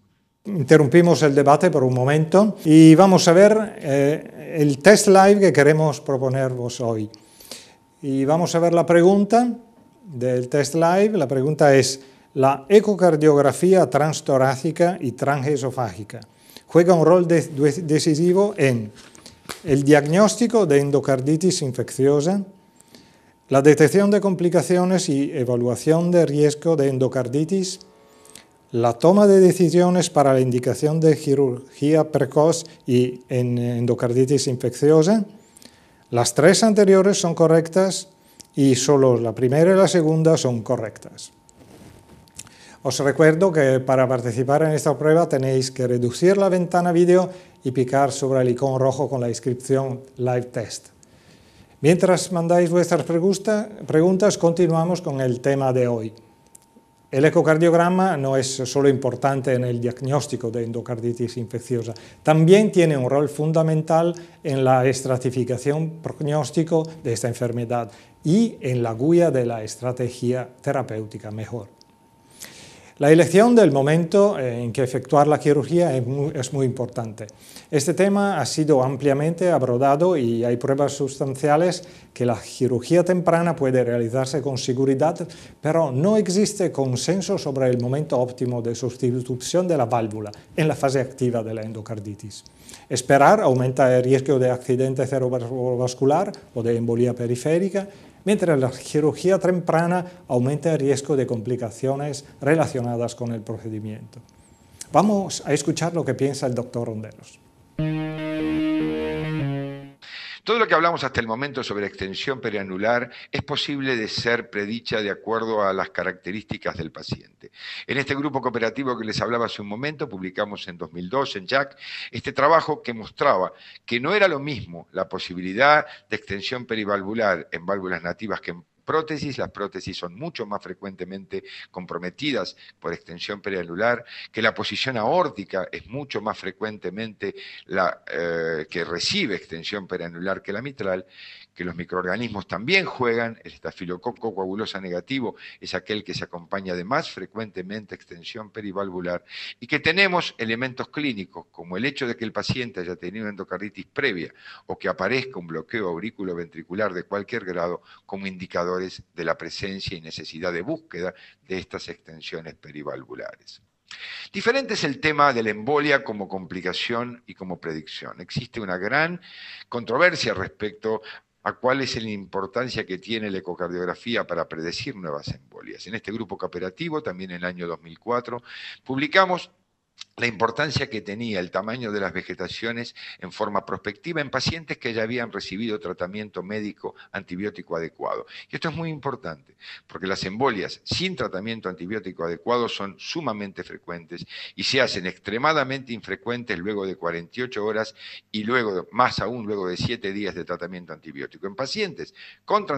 Interrumpimos el debate por un momento y vamos a ver eh, el test live que queremos vos hoy. Y vamos a ver la pregunta del test live. La pregunta es, ¿la ecocardiografía transtorácica y transesofágica juega un rol decisivo en el diagnóstico de endocarditis infecciosa, la detección de complicaciones y evaluación de riesgo de endocarditis la toma de decisiones para la indicación de cirugía precoz y en eh, endocarditis infecciosa. Las tres anteriores son correctas y solo la primera y la segunda son correctas. Os recuerdo que para participar en esta prueba tenéis que reducir la ventana vídeo y picar sobre el icono rojo con la inscripción Live Test. Mientras mandáis vuestras preguntas, continuamos con el tema de hoy. El ecocardiograma no es solo importante en el diagnóstico de endocarditis infecciosa, también tiene un rol fundamental en la estratificación prognóstico de esta enfermedad y en la guía de la estrategia terapéutica mejor. La elección del momento eh, en que efectuar la cirugía es muy, importante. Este tema ha sido ampliamente abordado y hay pruebas sustanciales que la cirugía temprana puede realizarse con seguridad, pero no existe consenso sobre el momento óptimo de sustitución de la válvula en la fase activa de la endocarditis. Esperar aumenta el riesgo de accidente cerebrovascular o de embolía periférica mientras la cirugía temprana aumenta el riesgo de complicaciones relacionadas con el procedimiento. Vamos a escuchar lo que piensa el doctor Ronderos. Todo lo que hablamos hasta el momento sobre extensión perianular es posible de ser predicha de acuerdo a las características del paciente. En este grupo cooperativo que les hablaba hace un momento, publicamos en 2002 en Jack, este trabajo que mostraba que no era lo mismo la posibilidad de extensión perivalvular en válvulas nativas que en prótesis. Las prótesis son mucho más frecuentemente comprometidas por extensión perianular, que la posición aórtica es mucho más frecuentemente la eh, que recibe extensión perianular que la mitral, que los microorganismos también juegan, el estafilococo coagulosa negativo es aquel que se acompaña de más frecuentemente extensión perivalvular, y que tenemos elementos clínicos, como el hecho de que el paciente haya tenido endocarditis previa o que aparezca un bloqueo ventricular de cualquier grado como indicador de la presencia y necesidad de búsqueda de estas extensiones perivalvulares. Diferente es el tema de la embolia como complicación y como predicción. Existe una gran controversia respecto a cuál es la importancia que tiene la ecocardiografía para predecir nuevas embolias. En este grupo cooperativo, también en el año 2004, publicamos la importancia que tenía el tamaño de las vegetaciones en forma prospectiva en pacientes que ya habían recibido tratamiento médico antibiótico adecuado. Y esto es muy importante, porque las embolias sin tratamiento antibiótico adecuado son sumamente frecuentes y se hacen extremadamente infrecuentes luego de 48 horas y luego, más aún, luego de 7 días de tratamiento antibiótico. En pacientes con tratamiento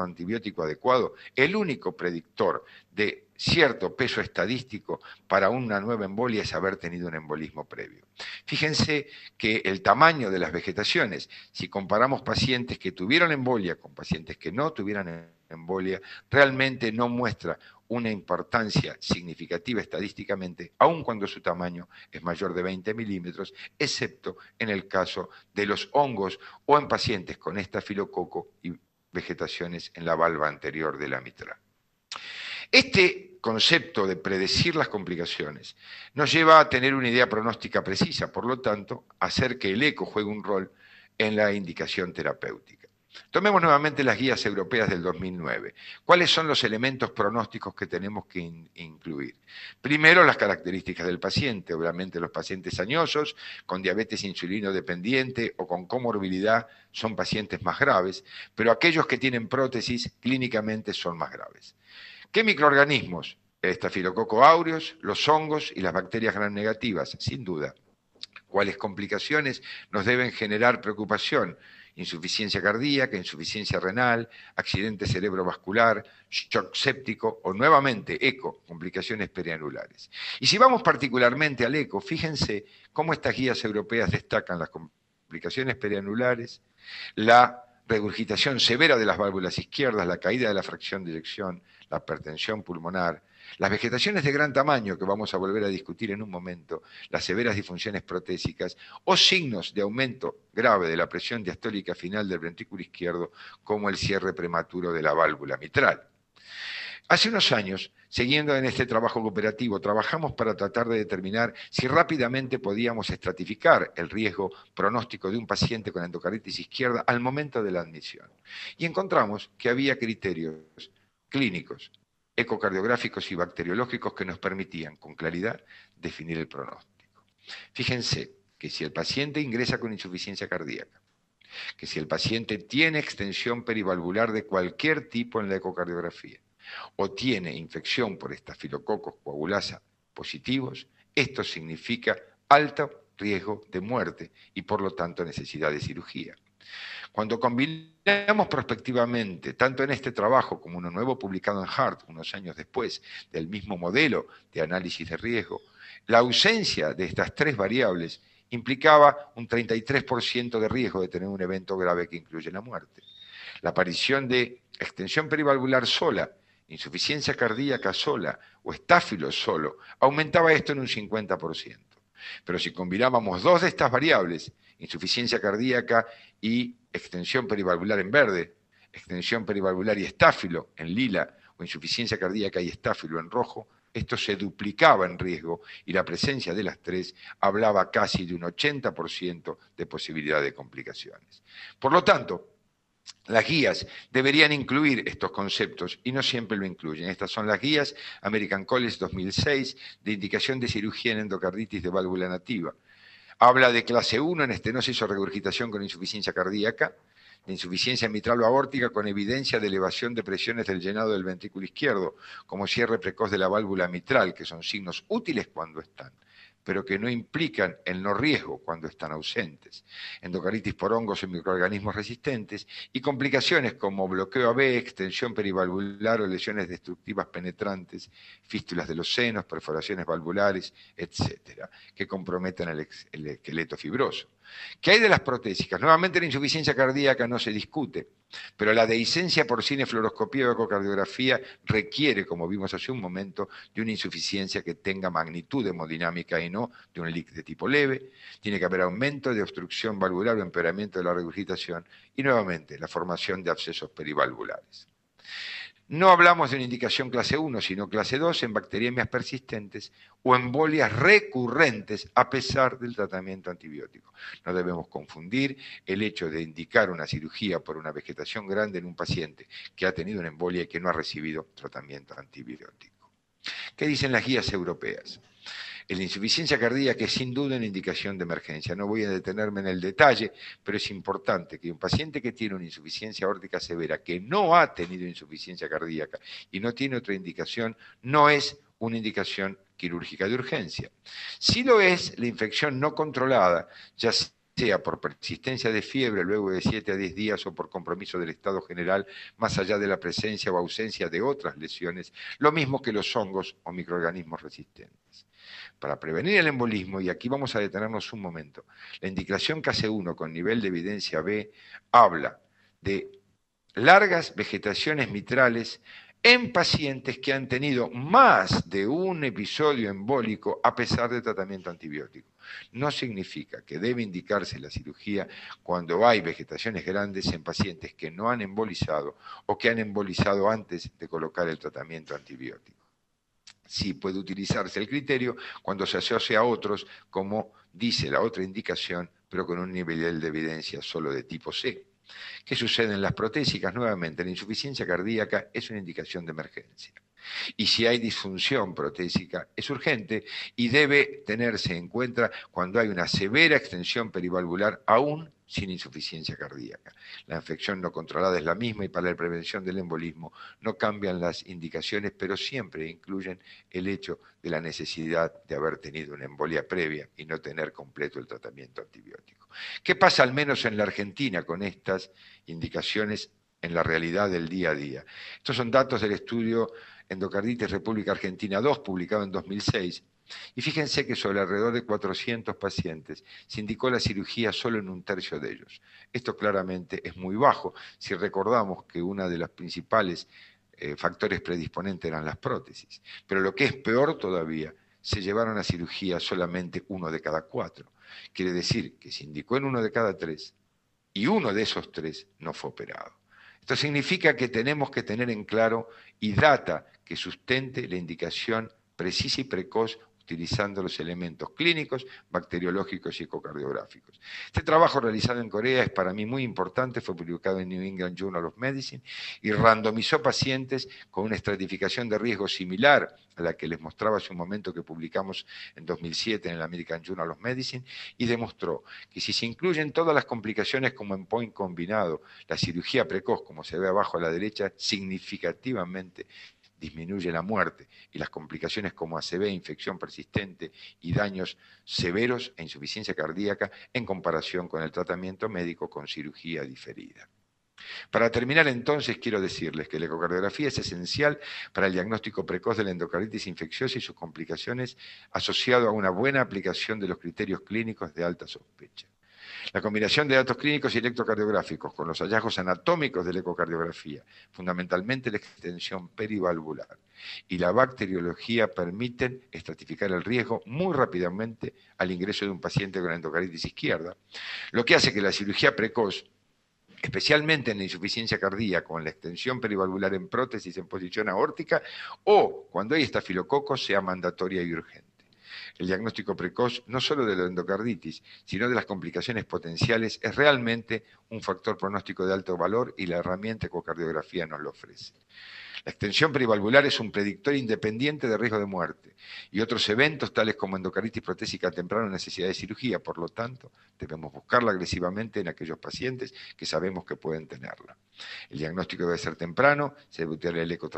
antibiótico adecuado, el único predictor de cierto peso estadístico para una nueva embolia es haber tenido un embolismo previo. Fíjense que el tamaño de las vegetaciones, si comparamos pacientes que tuvieron embolia con pacientes que no tuvieran embolia, realmente no muestra una importancia significativa estadísticamente, aun cuando su tamaño es mayor de 20 milímetros, excepto en el caso de los hongos o en pacientes con estafilococo y vegetaciones en la valva anterior de la mitral. Este concepto de predecir las complicaciones nos lleva a tener una idea pronóstica precisa, por lo tanto, hacer que el eco juegue un rol en la indicación terapéutica. Tomemos nuevamente las guías europeas del 2009. ¿Cuáles son los elementos pronósticos que tenemos que incluir? Primero, las características del paciente. Obviamente, los pacientes añosos, con diabetes insulino dependiente o con comorbilidad son pacientes más graves, pero aquellos que tienen prótesis clínicamente son más graves. ¿Qué microorganismos? Estafilococo aureus, los hongos y las bacterias gran negativas, sin duda. ¿Cuáles complicaciones nos deben generar preocupación? Insuficiencia cardíaca, insuficiencia renal, accidente cerebrovascular, shock séptico o nuevamente eco, complicaciones perianulares. Y si vamos particularmente al eco, fíjense cómo estas guías europeas destacan las complicaciones perianulares, la regurgitación severa de las válvulas izquierdas, la caída de la fracción de eyección, la hipertensión pulmonar, las vegetaciones de gran tamaño que vamos a volver a discutir en un momento, las severas disfunciones protésicas o signos de aumento grave de la presión diastólica final del ventrículo izquierdo como el cierre prematuro de la válvula mitral. Hace unos años, siguiendo en este trabajo cooperativo, trabajamos para tratar de determinar si rápidamente podíamos estratificar el riesgo pronóstico de un paciente con endocarditis izquierda al momento de la admisión. Y encontramos que había criterios clínicos, ecocardiográficos y bacteriológicos que nos permitían con claridad definir el pronóstico. Fíjense que si el paciente ingresa con insuficiencia cardíaca, que si el paciente tiene extensión perivalvular de cualquier tipo en la ecocardiografía o tiene infección por estafilococos coagulasa positivos, esto significa alto riesgo de muerte y por lo tanto necesidad de cirugía. Cuando combinamos prospectivamente, tanto en este trabajo como uno nuevo publicado en Hart unos años después, del mismo modelo de análisis de riesgo, la ausencia de estas tres variables implicaba un 33% de riesgo de tener un evento grave que incluye la muerte. La aparición de extensión perivalvular sola, insuficiencia cardíaca sola o estáfilo solo aumentaba esto en un 50%. Pero si combinábamos dos de estas variables, insuficiencia cardíaca y extensión perivalvular en verde, extensión perivalvular y estáfilo en lila, o insuficiencia cardíaca y estáfilo en rojo, esto se duplicaba en riesgo y la presencia de las tres hablaba casi de un 80% de posibilidad de complicaciones. Por lo tanto, las guías deberían incluir estos conceptos y no siempre lo incluyen. Estas son las guías American College 2006 de indicación de cirugía en endocarditis de válvula nativa. Habla de clase 1 en estenosis o regurgitación con insuficiencia cardíaca, de insuficiencia mitral o abórtica con evidencia de elevación de presiones del llenado del ventrículo izquierdo, como cierre precoz de la válvula mitral, que son signos útiles cuando están pero que no implican el no riesgo cuando están ausentes. Endocaritis por hongos en microorganismos resistentes y complicaciones como bloqueo AB, extensión perivalvular o lesiones destructivas penetrantes, fístulas de los senos, perforaciones valvulares, etcétera, que comprometen el, el esqueleto fibroso. ¿Qué hay de las protésicas? Nuevamente la insuficiencia cardíaca no se discute pero la dehiscencia por cinefluoroscopía o ecocardiografía requiere, como vimos hace un momento, de una insuficiencia que tenga magnitud hemodinámica y no de un leak de tipo leve. Tiene que haber aumento de obstrucción valvular o empeoramiento de la regurgitación y nuevamente la formación de abscesos perivalvulares. No hablamos de una indicación clase 1, sino clase 2 en bacteriemias persistentes o embolias recurrentes a pesar del tratamiento antibiótico. No debemos confundir el hecho de indicar una cirugía por una vegetación grande en un paciente que ha tenido una embolia y que no ha recibido tratamiento antibiótico. ¿Qué dicen las guías europeas? La insuficiencia cardíaca es sin duda una indicación de emergencia. No voy a detenerme en el detalle, pero es importante que un paciente que tiene una insuficiencia aórtica severa, que no ha tenido insuficiencia cardíaca y no tiene otra indicación, no es una indicación quirúrgica de urgencia. Si lo es, la infección no controlada, ya sea sea por persistencia de fiebre luego de 7 a 10 días o por compromiso del estado general, más allá de la presencia o ausencia de otras lesiones, lo mismo que los hongos o microorganismos resistentes. Para prevenir el embolismo, y aquí vamos a detenernos un momento, la indicación Case 1 con nivel de evidencia B habla de largas vegetaciones mitrales en pacientes que han tenido más de un episodio embólico a pesar de tratamiento antibiótico. No significa que debe indicarse la cirugía cuando hay vegetaciones grandes en pacientes que no han embolizado o que han embolizado antes de colocar el tratamiento antibiótico. Sí puede utilizarse el criterio cuando se asocia a otros, como dice la otra indicación, pero con un nivel de evidencia solo de tipo C. ¿Qué sucede en las protésicas? Nuevamente, la insuficiencia cardíaca es una indicación de emergencia. Y si hay disfunción protésica, es urgente y debe tenerse en cuenta cuando hay una severa extensión perivalvular aún sin insuficiencia cardíaca. La infección no controlada es la misma y para la prevención del embolismo no cambian las indicaciones, pero siempre incluyen el hecho de la necesidad de haber tenido una embolia previa y no tener completo el tratamiento antibiótico. ¿Qué pasa al menos en la Argentina con estas indicaciones en la realidad del día a día? Estos son datos del estudio Endocarditis República Argentina 2, publicado en 2006. Y fíjense que sobre alrededor de 400 pacientes se indicó la cirugía solo en un tercio de ellos. Esto claramente es muy bajo si recordamos que una de los principales eh, factores predisponentes eran las prótesis. Pero lo que es peor todavía, se llevaron a cirugía solamente uno de cada cuatro. Quiere decir que se indicó en uno de cada tres y uno de esos tres no fue operado. Esto significa que tenemos que tener en claro y data que sustente la indicación precisa y precoz utilizando los elementos clínicos, bacteriológicos y ecocardiográficos. Este trabajo realizado en Corea es para mí muy importante, fue publicado en New England Journal of Medicine y randomizó pacientes con una estratificación de riesgo similar a la que les mostraba hace un momento que publicamos en 2007 en el American Journal of Medicine, y demostró que si se incluyen todas las complicaciones como en point combinado, la cirugía precoz, como se ve abajo a la derecha, significativamente disminuye la muerte y las complicaciones como ACV, infección persistente y daños severos e insuficiencia cardíaca en comparación con el tratamiento médico con cirugía diferida. Para terminar entonces, quiero decirles que la ecocardiografía es esencial para el diagnóstico precoz de la endocarditis infecciosa y sus complicaciones, asociado a una buena aplicación de los criterios clínicos de alta sospecha. La combinación de datos clínicos y electrocardiográficos con los hallazgos anatómicos de la ecocardiografía, fundamentalmente la extensión perivalvular, y la bacteriología permiten estratificar el riesgo muy rápidamente al ingreso de un paciente con endocarditis izquierda, lo que hace que la cirugía precoz especialmente en la insuficiencia cardíaca con la extensión perivalvular en prótesis en posición aórtica, o cuando hay estafilococos, sea mandatoria y urgente el diagnóstico precoz no solo de la endocarditis, sino de las complicaciones potenciales, es realmente un factor pronóstico de alto valor y la herramienta ecocardiografía nos lo ofrece. La extensión perivalvular es un predictor independiente de riesgo de muerte y otros eventos tales como endocarditis protésica temprana o necesidad de cirugía. Por lo tanto, debemos buscarla agresivamente en aquellos pacientes que sabemos que pueden tenerla. El diagnóstico debe ser temprano, se debe utilizar el eco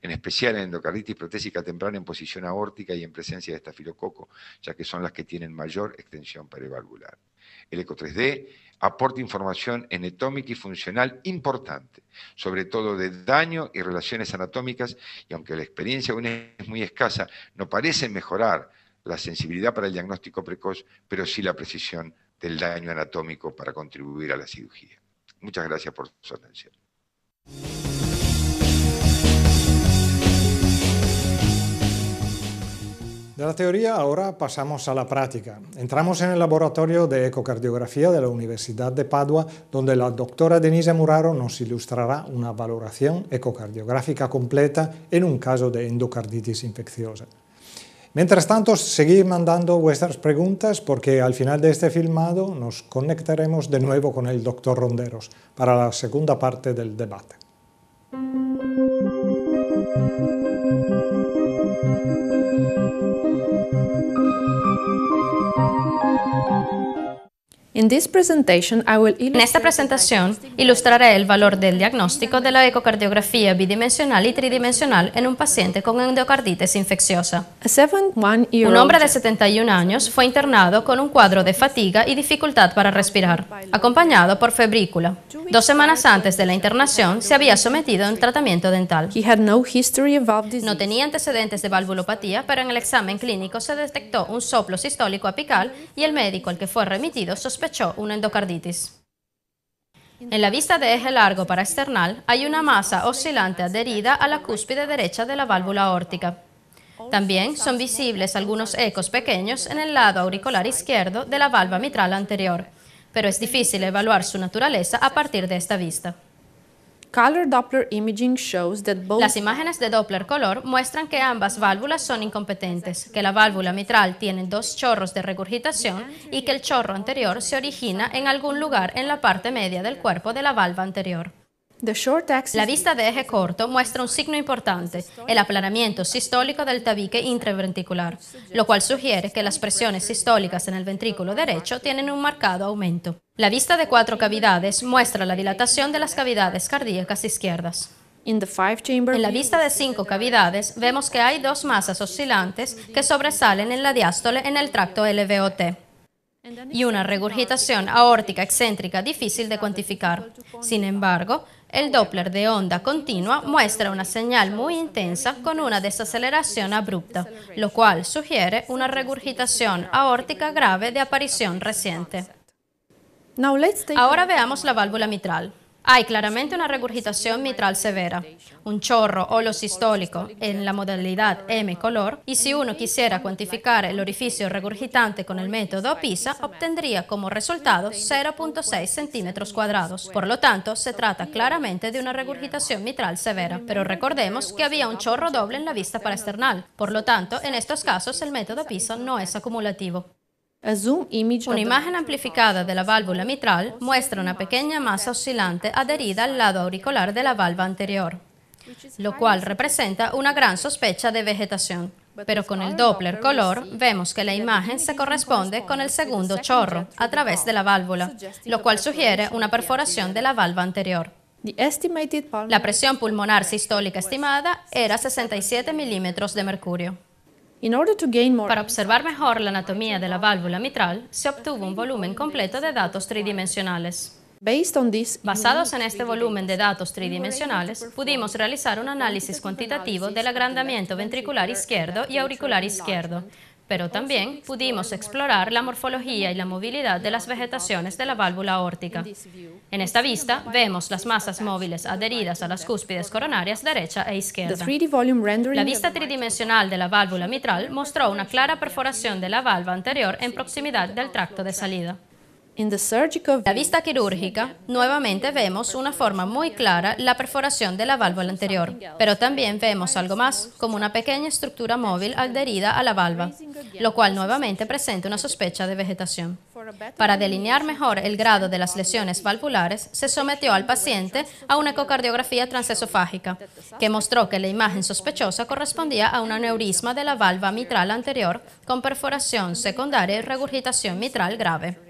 en especial en endocarditis protésica temprana en posición aórtica y en presencia de estafilococo, ya que son las que tienen mayor extensión perivalvular. El Eco 3D aporta información anatómica y funcional importante, sobre todo de daño y relaciones anatómicas, y aunque la experiencia aún es muy escasa, no parece mejorar la sensibilidad para el diagnóstico precoz, pero sí la precisión del daño anatómico para contribuir a la cirugía. Muchas gracias por su atención. De la teoría ahora pasamos a la práctica. Entramos en el laboratorio de ecocardiografía de la Universidad de Padua, donde la doctora Denise Muraro nos ilustrará una valoración ecocardiográfica completa en un caso de endocarditis infecciosa. Mientras tanto, seguid mandando vuestras preguntas porque al final de este filmado nos conectaremos de nuevo con el doctor Ronderos para la segunda parte del debate. En esta presentación ilustraré el valor del diagnóstico de la ecocardiografía bidimensional y tridimensional en un paciente con endocarditis infecciosa. Un hombre de 71 años fue internado con un cuadro de fatiga y dificultad para respirar, acompañado por febrícula. Dos semanas antes de la internación se había sometido a un tratamiento dental. No tenía antecedentes de valvulopatía, pero en el examen clínico se detectó un soplo sistólico apical y el médico al que fue remitido sospechó una endocarditis. En la vista de eje largo para hay una masa oscilante adherida a la cúspide derecha de la válvula aórtica. También son visibles algunos ecos pequeños en el lado auricular izquierdo de la valva mitral anterior, pero es difícil evaluar su naturaleza a partir de esta vista. Doppler imaging shows Las imágenes de Doppler color muestran que ambas válvulas son incompetentes, que la válvula mitral tiene dos chorros de regurgitación y que el chorro anterior se origina en algún lugar en la parte media del cuerpo de la válvula anterior. La vista de eje corto muestra un signo importante, el aplanamiento sistólico del tabique intraventricular, lo cual sugiere que las presiones sistólicas en el ventrículo derecho tienen un marcado aumento. La vista de cuatro cavidades muestra la dilatación de las cavidades cardíacas izquierdas. En la vista de cinco cavidades vemos que hay dos masas oscilantes que sobresalen en la diástole en el tracto LVOT y una regurgitación aórtica excéntrica difícil de cuantificar. Sin embargo, el Doppler de onda continua muestra una señal muy intensa con una desaceleración abrupta, lo cual sugiere una regurgitación aórtica grave de aparición reciente. Ahora veamos la válvula mitral. Hay claramente una regurgitación mitral severa, un chorro holosistólico en la modalidad M color, y si uno quisiera cuantificar el orificio regurgitante con el método PISA, obtendría como resultado 0.6 centímetros cuadrados. Por lo tanto, se trata claramente de una regurgitación mitral severa, pero recordemos que había un chorro doble en la vista paraesternal, Por lo tanto, en estos casos el método PISA no es acumulativo. Una imagen amplificada de la válvula mitral muestra una pequeña masa oscilante adherida al lado auricular de la valva anterior, lo cual representa una gran sospecha de vegetación. Pero con el Doppler color vemos que la imagen se corresponde con el segundo chorro a través de la válvula, lo cual sugiere una perforación de la valva anterior. La presión pulmonar sistólica estimada era 67 milímetros de mercurio. Para observar mejor la anatomía de la válvula mitral, se obtuvo un volumen completo de datos tridimensionales. Basados en este volumen de datos tridimensionales, pudimos realizar un análisis cuantitativo del agrandamiento ventricular izquierdo y auricular izquierdo, pero también pudimos explorar la morfología y la movilidad de las vegetaciones de la válvula órtica. En esta vista vemos las masas móviles adheridas a las cúspides coronarias derecha e izquierda. La vista tridimensional de la válvula mitral mostró una clara perforación de la valva anterior en proximidad del tracto de salida. La vista quirúrgica, nuevamente vemos una forma muy clara la perforación de la válvula anterior, pero también vemos algo más, como una pequeña estructura móvil adherida a la válvula, lo cual nuevamente presenta una sospecha de vegetación. Para delinear mejor el grado de las lesiones valvulares, se sometió al paciente a una ecocardiografía transesofágica, que mostró que la imagen sospechosa correspondía a un aneurisma de la válvula mitral anterior con perforación secundaria y regurgitación mitral grave.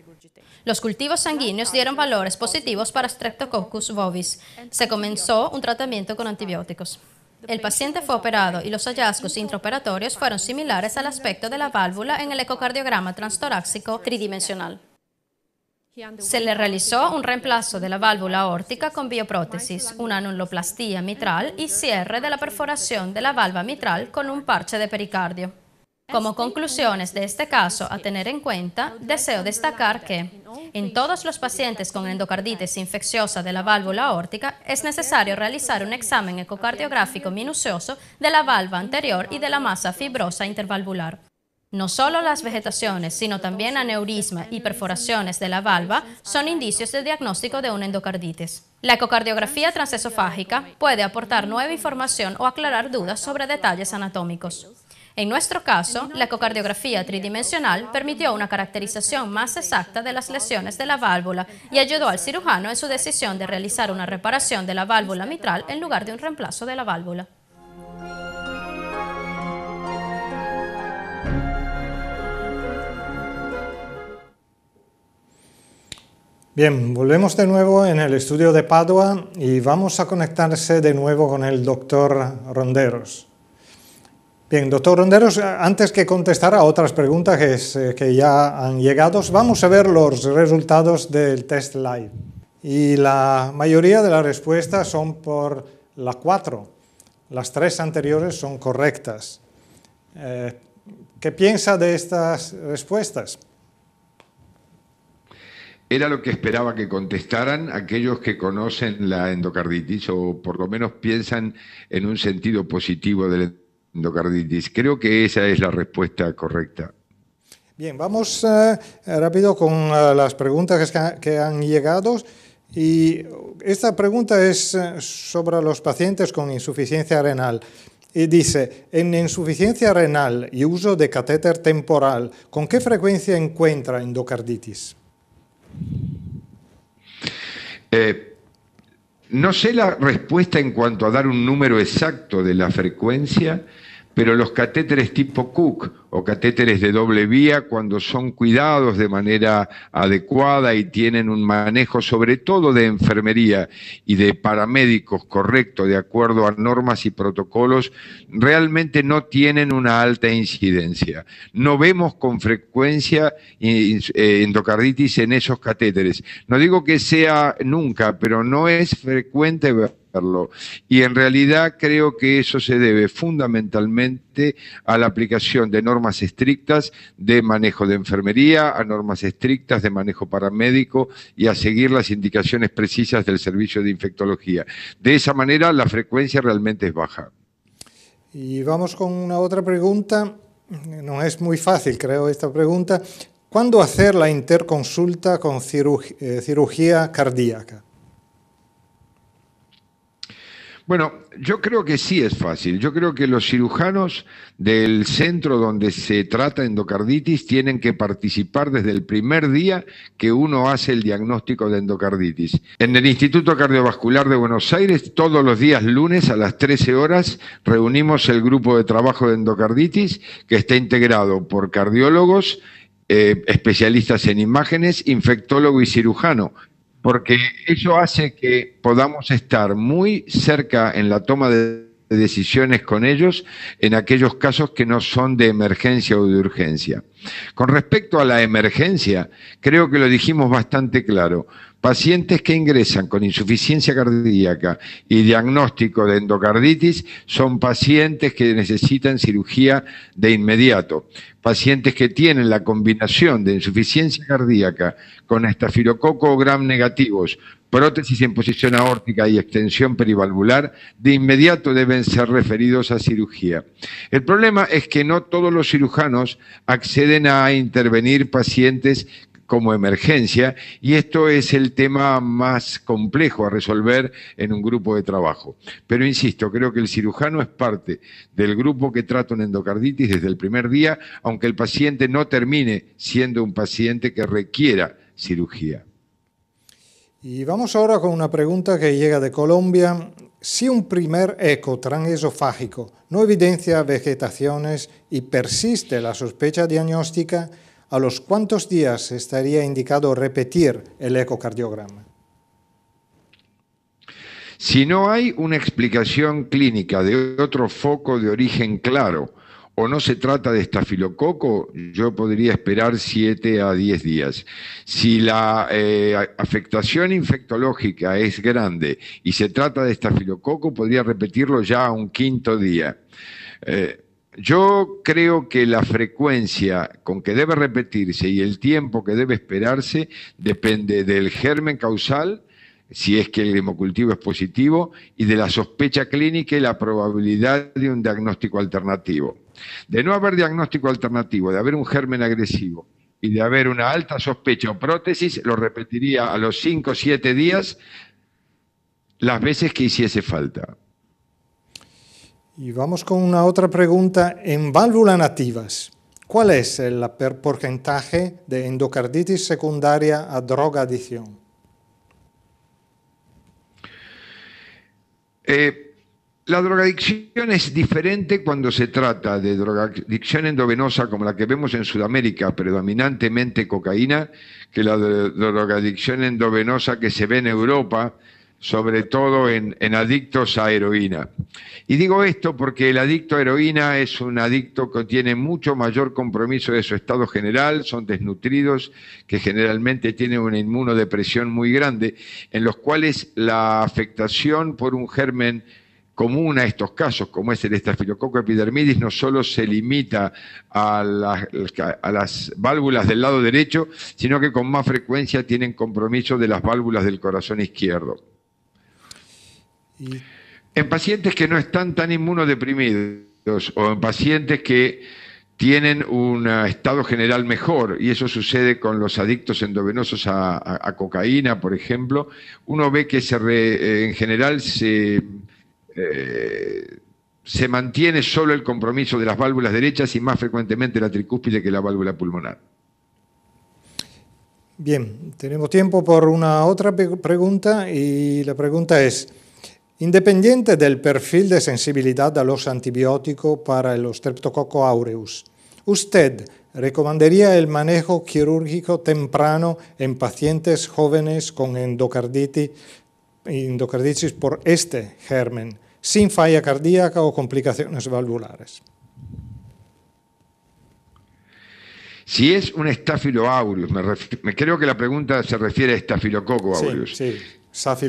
Los cultivos sanguíneos dieron valores positivos para Streptococcus bovis. Se comenzó un tratamiento con antibióticos. El paciente fue operado y los hallazgos intraoperatorios fueron similares al aspecto de la válvula en el ecocardiograma transtoráxico tridimensional. Se le realizó un reemplazo de la válvula aórtica con bioprótesis, una anuloplastía mitral y cierre de la perforación de la valva mitral con un parche de pericardio. Como conclusiones de este caso a tener en cuenta, deseo destacar que en todos los pacientes con endocarditis infecciosa de la válvula aórtica es necesario realizar un examen ecocardiográfico minucioso de la valva anterior y de la masa fibrosa intervalvular. No solo las vegetaciones, sino también aneurisma y perforaciones de la valva son indicios de diagnóstico de una endocarditis. La ecocardiografía transesofágica puede aportar nueva información o aclarar dudas sobre detalles anatómicos. En nuestro caso, la ecocardiografía tridimensional permitió una caracterización más exacta de las lesiones de la válvula y ayudó al cirujano en su decisión de realizar una reparación de la válvula mitral en lugar de un reemplazo de la válvula. Bien, volvemos de nuevo en el estudio de Padua y vamos a conectarse de nuevo con el doctor Ronderos. Bien, doctor Ronderos, eh, antes que contestar a otras preguntas eh, que, ya han llegado, vamos a ver los resultados del test live. Y la mayoría de las respuestas son por las 4. Las tres anteriores son correctas. Eh, ¿Qué piensa de estas respuestas? Era lo que esperaba que contestaran aquellos que conocen la endocarditis o por lo menos piensan en un sentido positivo del. la endocarditis. Creo que esa es la respuesta correcta. Bien, vamos eh, eh, rápido con eh, las preguntas que, han llegado. Y esta pregunta es sobre los pacientes con insuficiencia renal. Y dice, en insuficiencia renal y uso de catéter temporal, ¿con qué frecuencia encuentra endocarditis? no sé la respuesta en cuanto a dar un número exacto de la frecuencia pero los catéteres tipo Cook o catéteres de doble vía, cuando son cuidados de manera adecuada y tienen un manejo sobre todo de enfermería y de paramédicos correcto, de acuerdo a normas y protocolos, realmente no tienen una alta incidencia. No vemos con frecuencia eh, endocarditis en esos catéteres. No digo que sea nunca, pero no es frecuente y en realidad creo que eso se debe fundamentalmente a la aplicación de normas estrictas de manejo de enfermería, a normas estrictas de manejo paramédico y a seguir las indicaciones precisas del servicio de infectología. De esa manera la frecuencia realmente es baja. Y vamos con una otra pregunta. No es muy fácil, creo, esta pregunta. ¿Cuándo hacer la interconsulta con eh, cirugía cardíaca? Bueno, yo creo que sí es fácil. Yo creo que los cirujanos del centro donde se trata endocarditis tienen que participar desde el primer día que uno hace el diagnóstico de endocarditis. En el Instituto Cardiovascular de Buenos Aires, todos los días lunes a las 13 horas, reunimos el grupo de trabajo de endocarditis que está integrado por cardiólogos, eh, especialistas en imágenes, infectólogo y cirujano, porque eso hace que podamos estar muy cerca en la toma de decisiones con ellos en aquellos casos que no son de emergencia o de urgencia. Con respecto a la emergencia, creo que lo dijimos bastante claro. Pacientes que ingresan con insuficiencia cardíaca y diagnóstico de endocarditis son pacientes que necesitan cirugía de inmediato. Pacientes que tienen la combinación de insuficiencia cardíaca con estafilococo o gram negativos, prótesis en posición aórtica y extensión perivalvular, de inmediato deben ser referidos a cirugía. El problema es que no todos los cirujanos acceden a intervenir pacientes como emergencia y esto es el tema más complejo a resolver en un grupo de trabajo. Pero insisto, creo que el cirujano es parte del grupo que trata una endocarditis desde el primer día, aunque el paciente no termine siendo un paciente que requiera cirugía. Y vamos ahora con una pregunta que llega de Colombia. Si un primer eco transesofágico no evidencia vegetaciones y persiste la sospecha diagnóstica, ¿a los cuántos días estaría indicado repetir el ecocardiograma? Si no hay una explicación clínica de otro foco de origen claro o no se trata de estafilococo, yo podría esperar 7 a 10 días. Si la eh, afectación infectológica es grande y se trata de estafilococo, podría repetirlo ya a un quinto día. Eh, yo creo que la frecuencia con que debe repetirse y el tiempo que debe esperarse depende del germen causal, si es que el hemocultivo es positivo, y de la sospecha clínica y la probabilidad de un diagnóstico alternativo. De no haber diagnóstico alternativo, de haber un germen agresivo y de haber una alta sospecha o prótesis, lo repetiría a los 5 o 7 días las veces que hiciese falta. Y vamos con una otra pregunta en válvulas nativas. ¿Cuál es el porcentaje de endocarditis secundaria a droga adicción? Eh, la drogadicción es diferente cuando se trata de drogadicción endovenosa como la que vemos en Sudamérica, predominantemente cocaína, que la drogadicción endovenosa que se ve en Europa, sobre todo en, adictos a heroína. Y digo esto porque el adicto a heroína es un adicto que tiene mucho mayor compromiso de su estado general, son desnutridos, que generalmente tienen una inmunodepresión muy grande, en los cuales la afectación por un germen común a estos casos, como es el estafilococo epidermidis, no solo se limita a las, válvulas del lado derecho, sino que con más frecuencia tienen compromiso de las válvulas del corazón izquierdo. En pacientes que no están tan inmunodeprimidos o en pacientes que tienen un ah, estado general mejor, y eso sucede con los adictos endovenosos a, cocaína, por ejemplo, uno ve que eh, en general se, eh, se mantiene solo el compromiso de las válvulas derechas y más frecuentemente la tricúspide que la válvula pulmonar. Bien, tenemos tiempo por una otra pregunta y la pregunta es... Independiente del perfil de sensibilidad a los antibióticos para el streptococo aureus, ¿usted recomendaría el manejo quirúrgico temprano en pacientes jóvenes con endocarditis, por este germen, sin falla cardíaca o complicaciones valvulares? Si es un estafilo aureus, me, creo que la pregunta se refiere a estafilococo aureus. Sí, sí,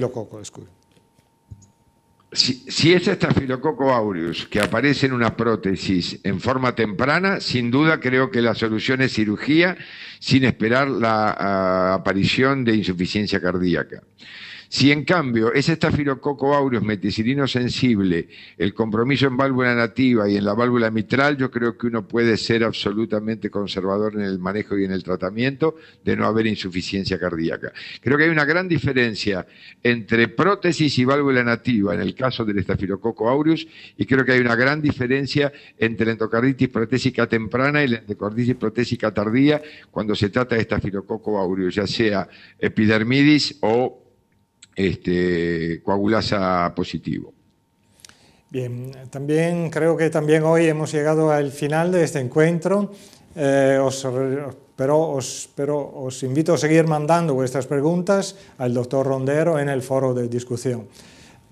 si, es es estafilococo aureus que aparece en una prótesis en forma temprana, sin duda creo que la solución es cirugía sin esperar la ah, aparición de insuficiencia cardíaca. Si en cambio es estafilococo aureus meticilino sensible, el compromiso en válvula nativa y en la válvula mitral, yo creo que uno puede ser absolutamente conservador en el manejo y en el tratamiento de no haber insuficiencia cardíaca. Creo que hay una gran diferencia entre prótesis y válvula nativa en el caso del estafilococo aureus y creo que hay una gran diferencia entre la endocarditis protésica temprana y la endocarditis protésica tardía cuando se trata de estafilococo aureus, ya sea epidermidis o este, coagulasa positivo. Bien, también creo que también hoy hemos llegado al final de este encuentro, eh, os, pero, os, pero os invito a seguir mandando vuestras preguntas al doctor Rondero en el foro de discusión.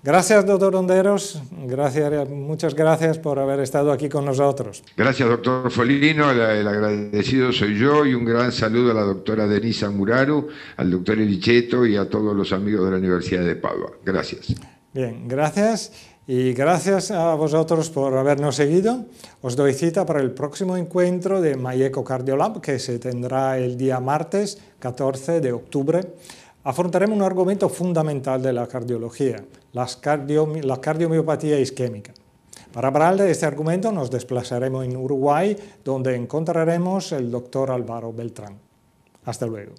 Gracias, doctor Honderos. Gracias, muchas gracias por haber estado aquí con nosotros. Gracias, doctor Folino. El, agradecido soy yo y un gran saludo a la doctora Denisa Muraru, al doctor Elicheto y a todos los amigos de la Universidad de Padua. Gracias. Bien, gracias. Y gracias a vosotros por habernos seguido. Os doy cita para el próximo encuentro de Mayeco Cardiolab, que se tendrá el día martes 14 de octubre Afrontaremos un argumento fundamental de la, cardiología, la cardiomiopatía isquémica. Para hablar de este argumento nos desplazaremos en Uruguay, donde encontraremos al doctor Álvaro Beltrán. Hasta luego.